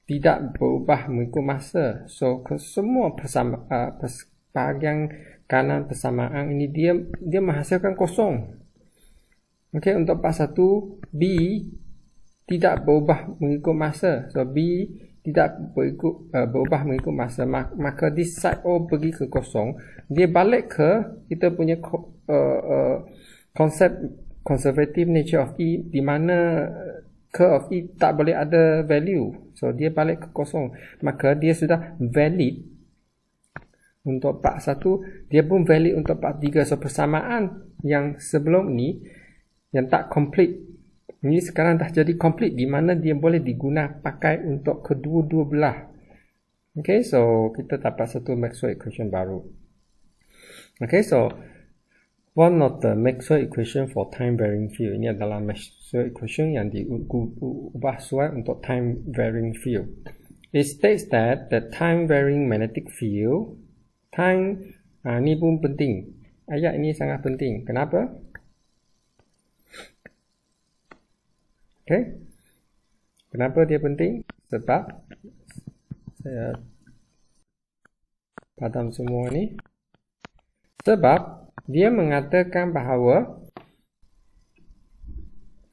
tidak berubah mengikut masa so semua persamaan uh, eh, pers- bahagian kanan persamaan ini dia dia menghasilkan kosong. Okey untuk pas satu B tidak berubah mengikut masa. So B tidak berikut, uh, berubah mengikut masa maka di side O oh, pergi ke kosong dia balik ke kita punya uh, eh, uh, eh, konsep conservative nature of E di mana curve of E tak boleh ada value so dia balik ke kosong maka dia sudah valid untuk part satu dia pun valid untuk part tiga so persamaan yang sebelum ni yang tak complete ni sekarang dah jadi complete di mana dia boleh diguna pakai untuk kedua-dua belah ok so kita dapat satu Maxwell equation baru ok so one of the Maxwell equation for time varying field ini adalah Maxwell equation yang diubah suai untuk time varying field it states that the time varying magnetic field Time ha, ni pun penting. Ayat ini sangat penting. Kenapa? Okay. Kenapa dia penting? Sebab saya padam semua ni. Sebab dia mengatakan bahawa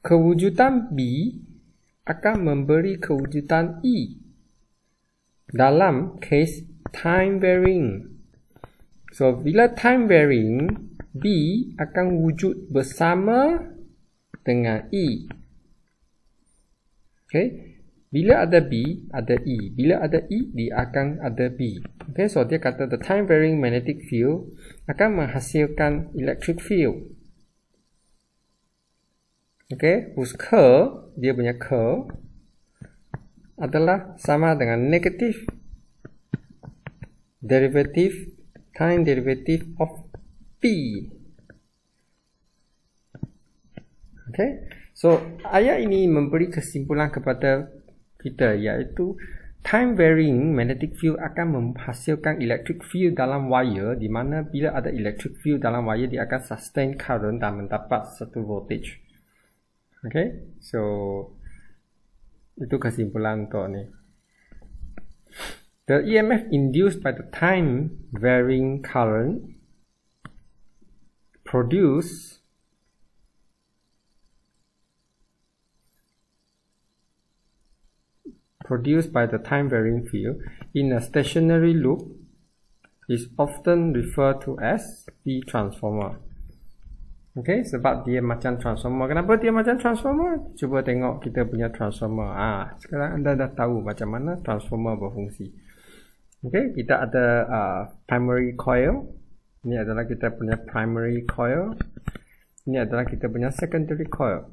kewujudan B akan memberi kewujudan E dalam kes time varying. So bila time varying B akan wujud bersama dengan E. Okay. Bila ada B, ada E. Bila ada E, dia akan ada B. Okay, so dia kata the time varying magnetic field akan menghasilkan electric field. Okay, whose curl, dia punya curl adalah sama dengan negative derivative time derivative of p. Okay, so ayat ini memberi kesimpulan kepada kita iaitu time varying magnetic field akan menghasilkan electric field dalam wire di mana bila ada electric field dalam wire dia akan sustain current dan mendapat satu voltage. Okay, so itu kesimpulan untuk ni. The EMF induced by the time varying current produce produced by the time varying field in a stationary loop is often referred to as the transformer. Okay, sebab dia macam transformer. Kenapa dia macam transformer? Cuba tengok kita punya transformer. Ah, sekarang anda dah tahu macam mana transformer berfungsi. Okay, kita ada uh, primary coil. Ini adalah kita punya primary coil. Ini adalah kita punya secondary coil.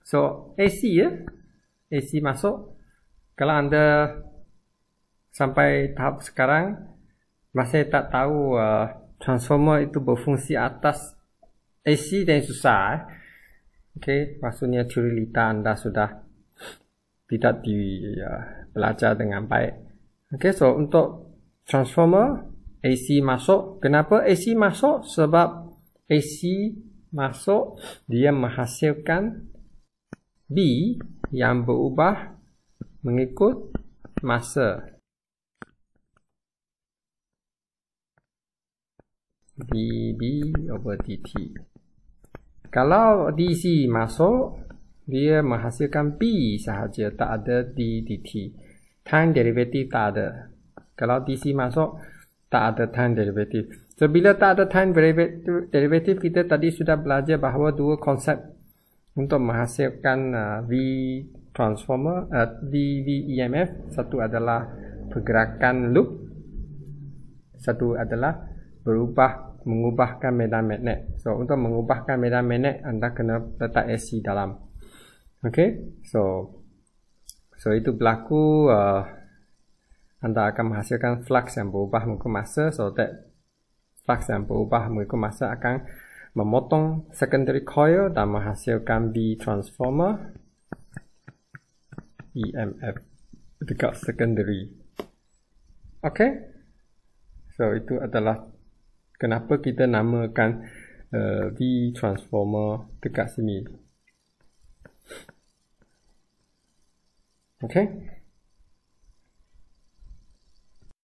So AC ya, AC masuk. Kalau anda sampai tahap sekarang masih tak tahu uh, transformer itu berfungsi atas AC dan susah. Eh? Okay, maksudnya curi lita anda sudah tidak di uh, belajar dengan baik. Okay, so untuk transformer AC masuk. Kenapa AC masuk? Sebab AC masuk dia menghasilkan B yang berubah mengikut masa. dB over dt. Kalau DC masuk, dia menghasilkan B sahaja, tak ada d dt time derivative tak ada. Kalau DC masuk, tak ada time derivative. So, bila tak ada time derivative, kita tadi sudah belajar bahawa dua konsep untuk menghasilkan uh, V transformer, uh, V, V EMF. Satu adalah pergerakan loop. Satu adalah berubah mengubahkan medan magnet. So untuk mengubahkan medan magnet anda kena letak AC dalam. Okay, so So itu berlaku uh, anda akan menghasilkan flux yang berubah mengikut masa so that flux yang berubah mengikut masa akan memotong secondary coil dan menghasilkan B transformer EMF dekat secondary ok so itu adalah kenapa kita namakan uh, V transformer dekat sini Okay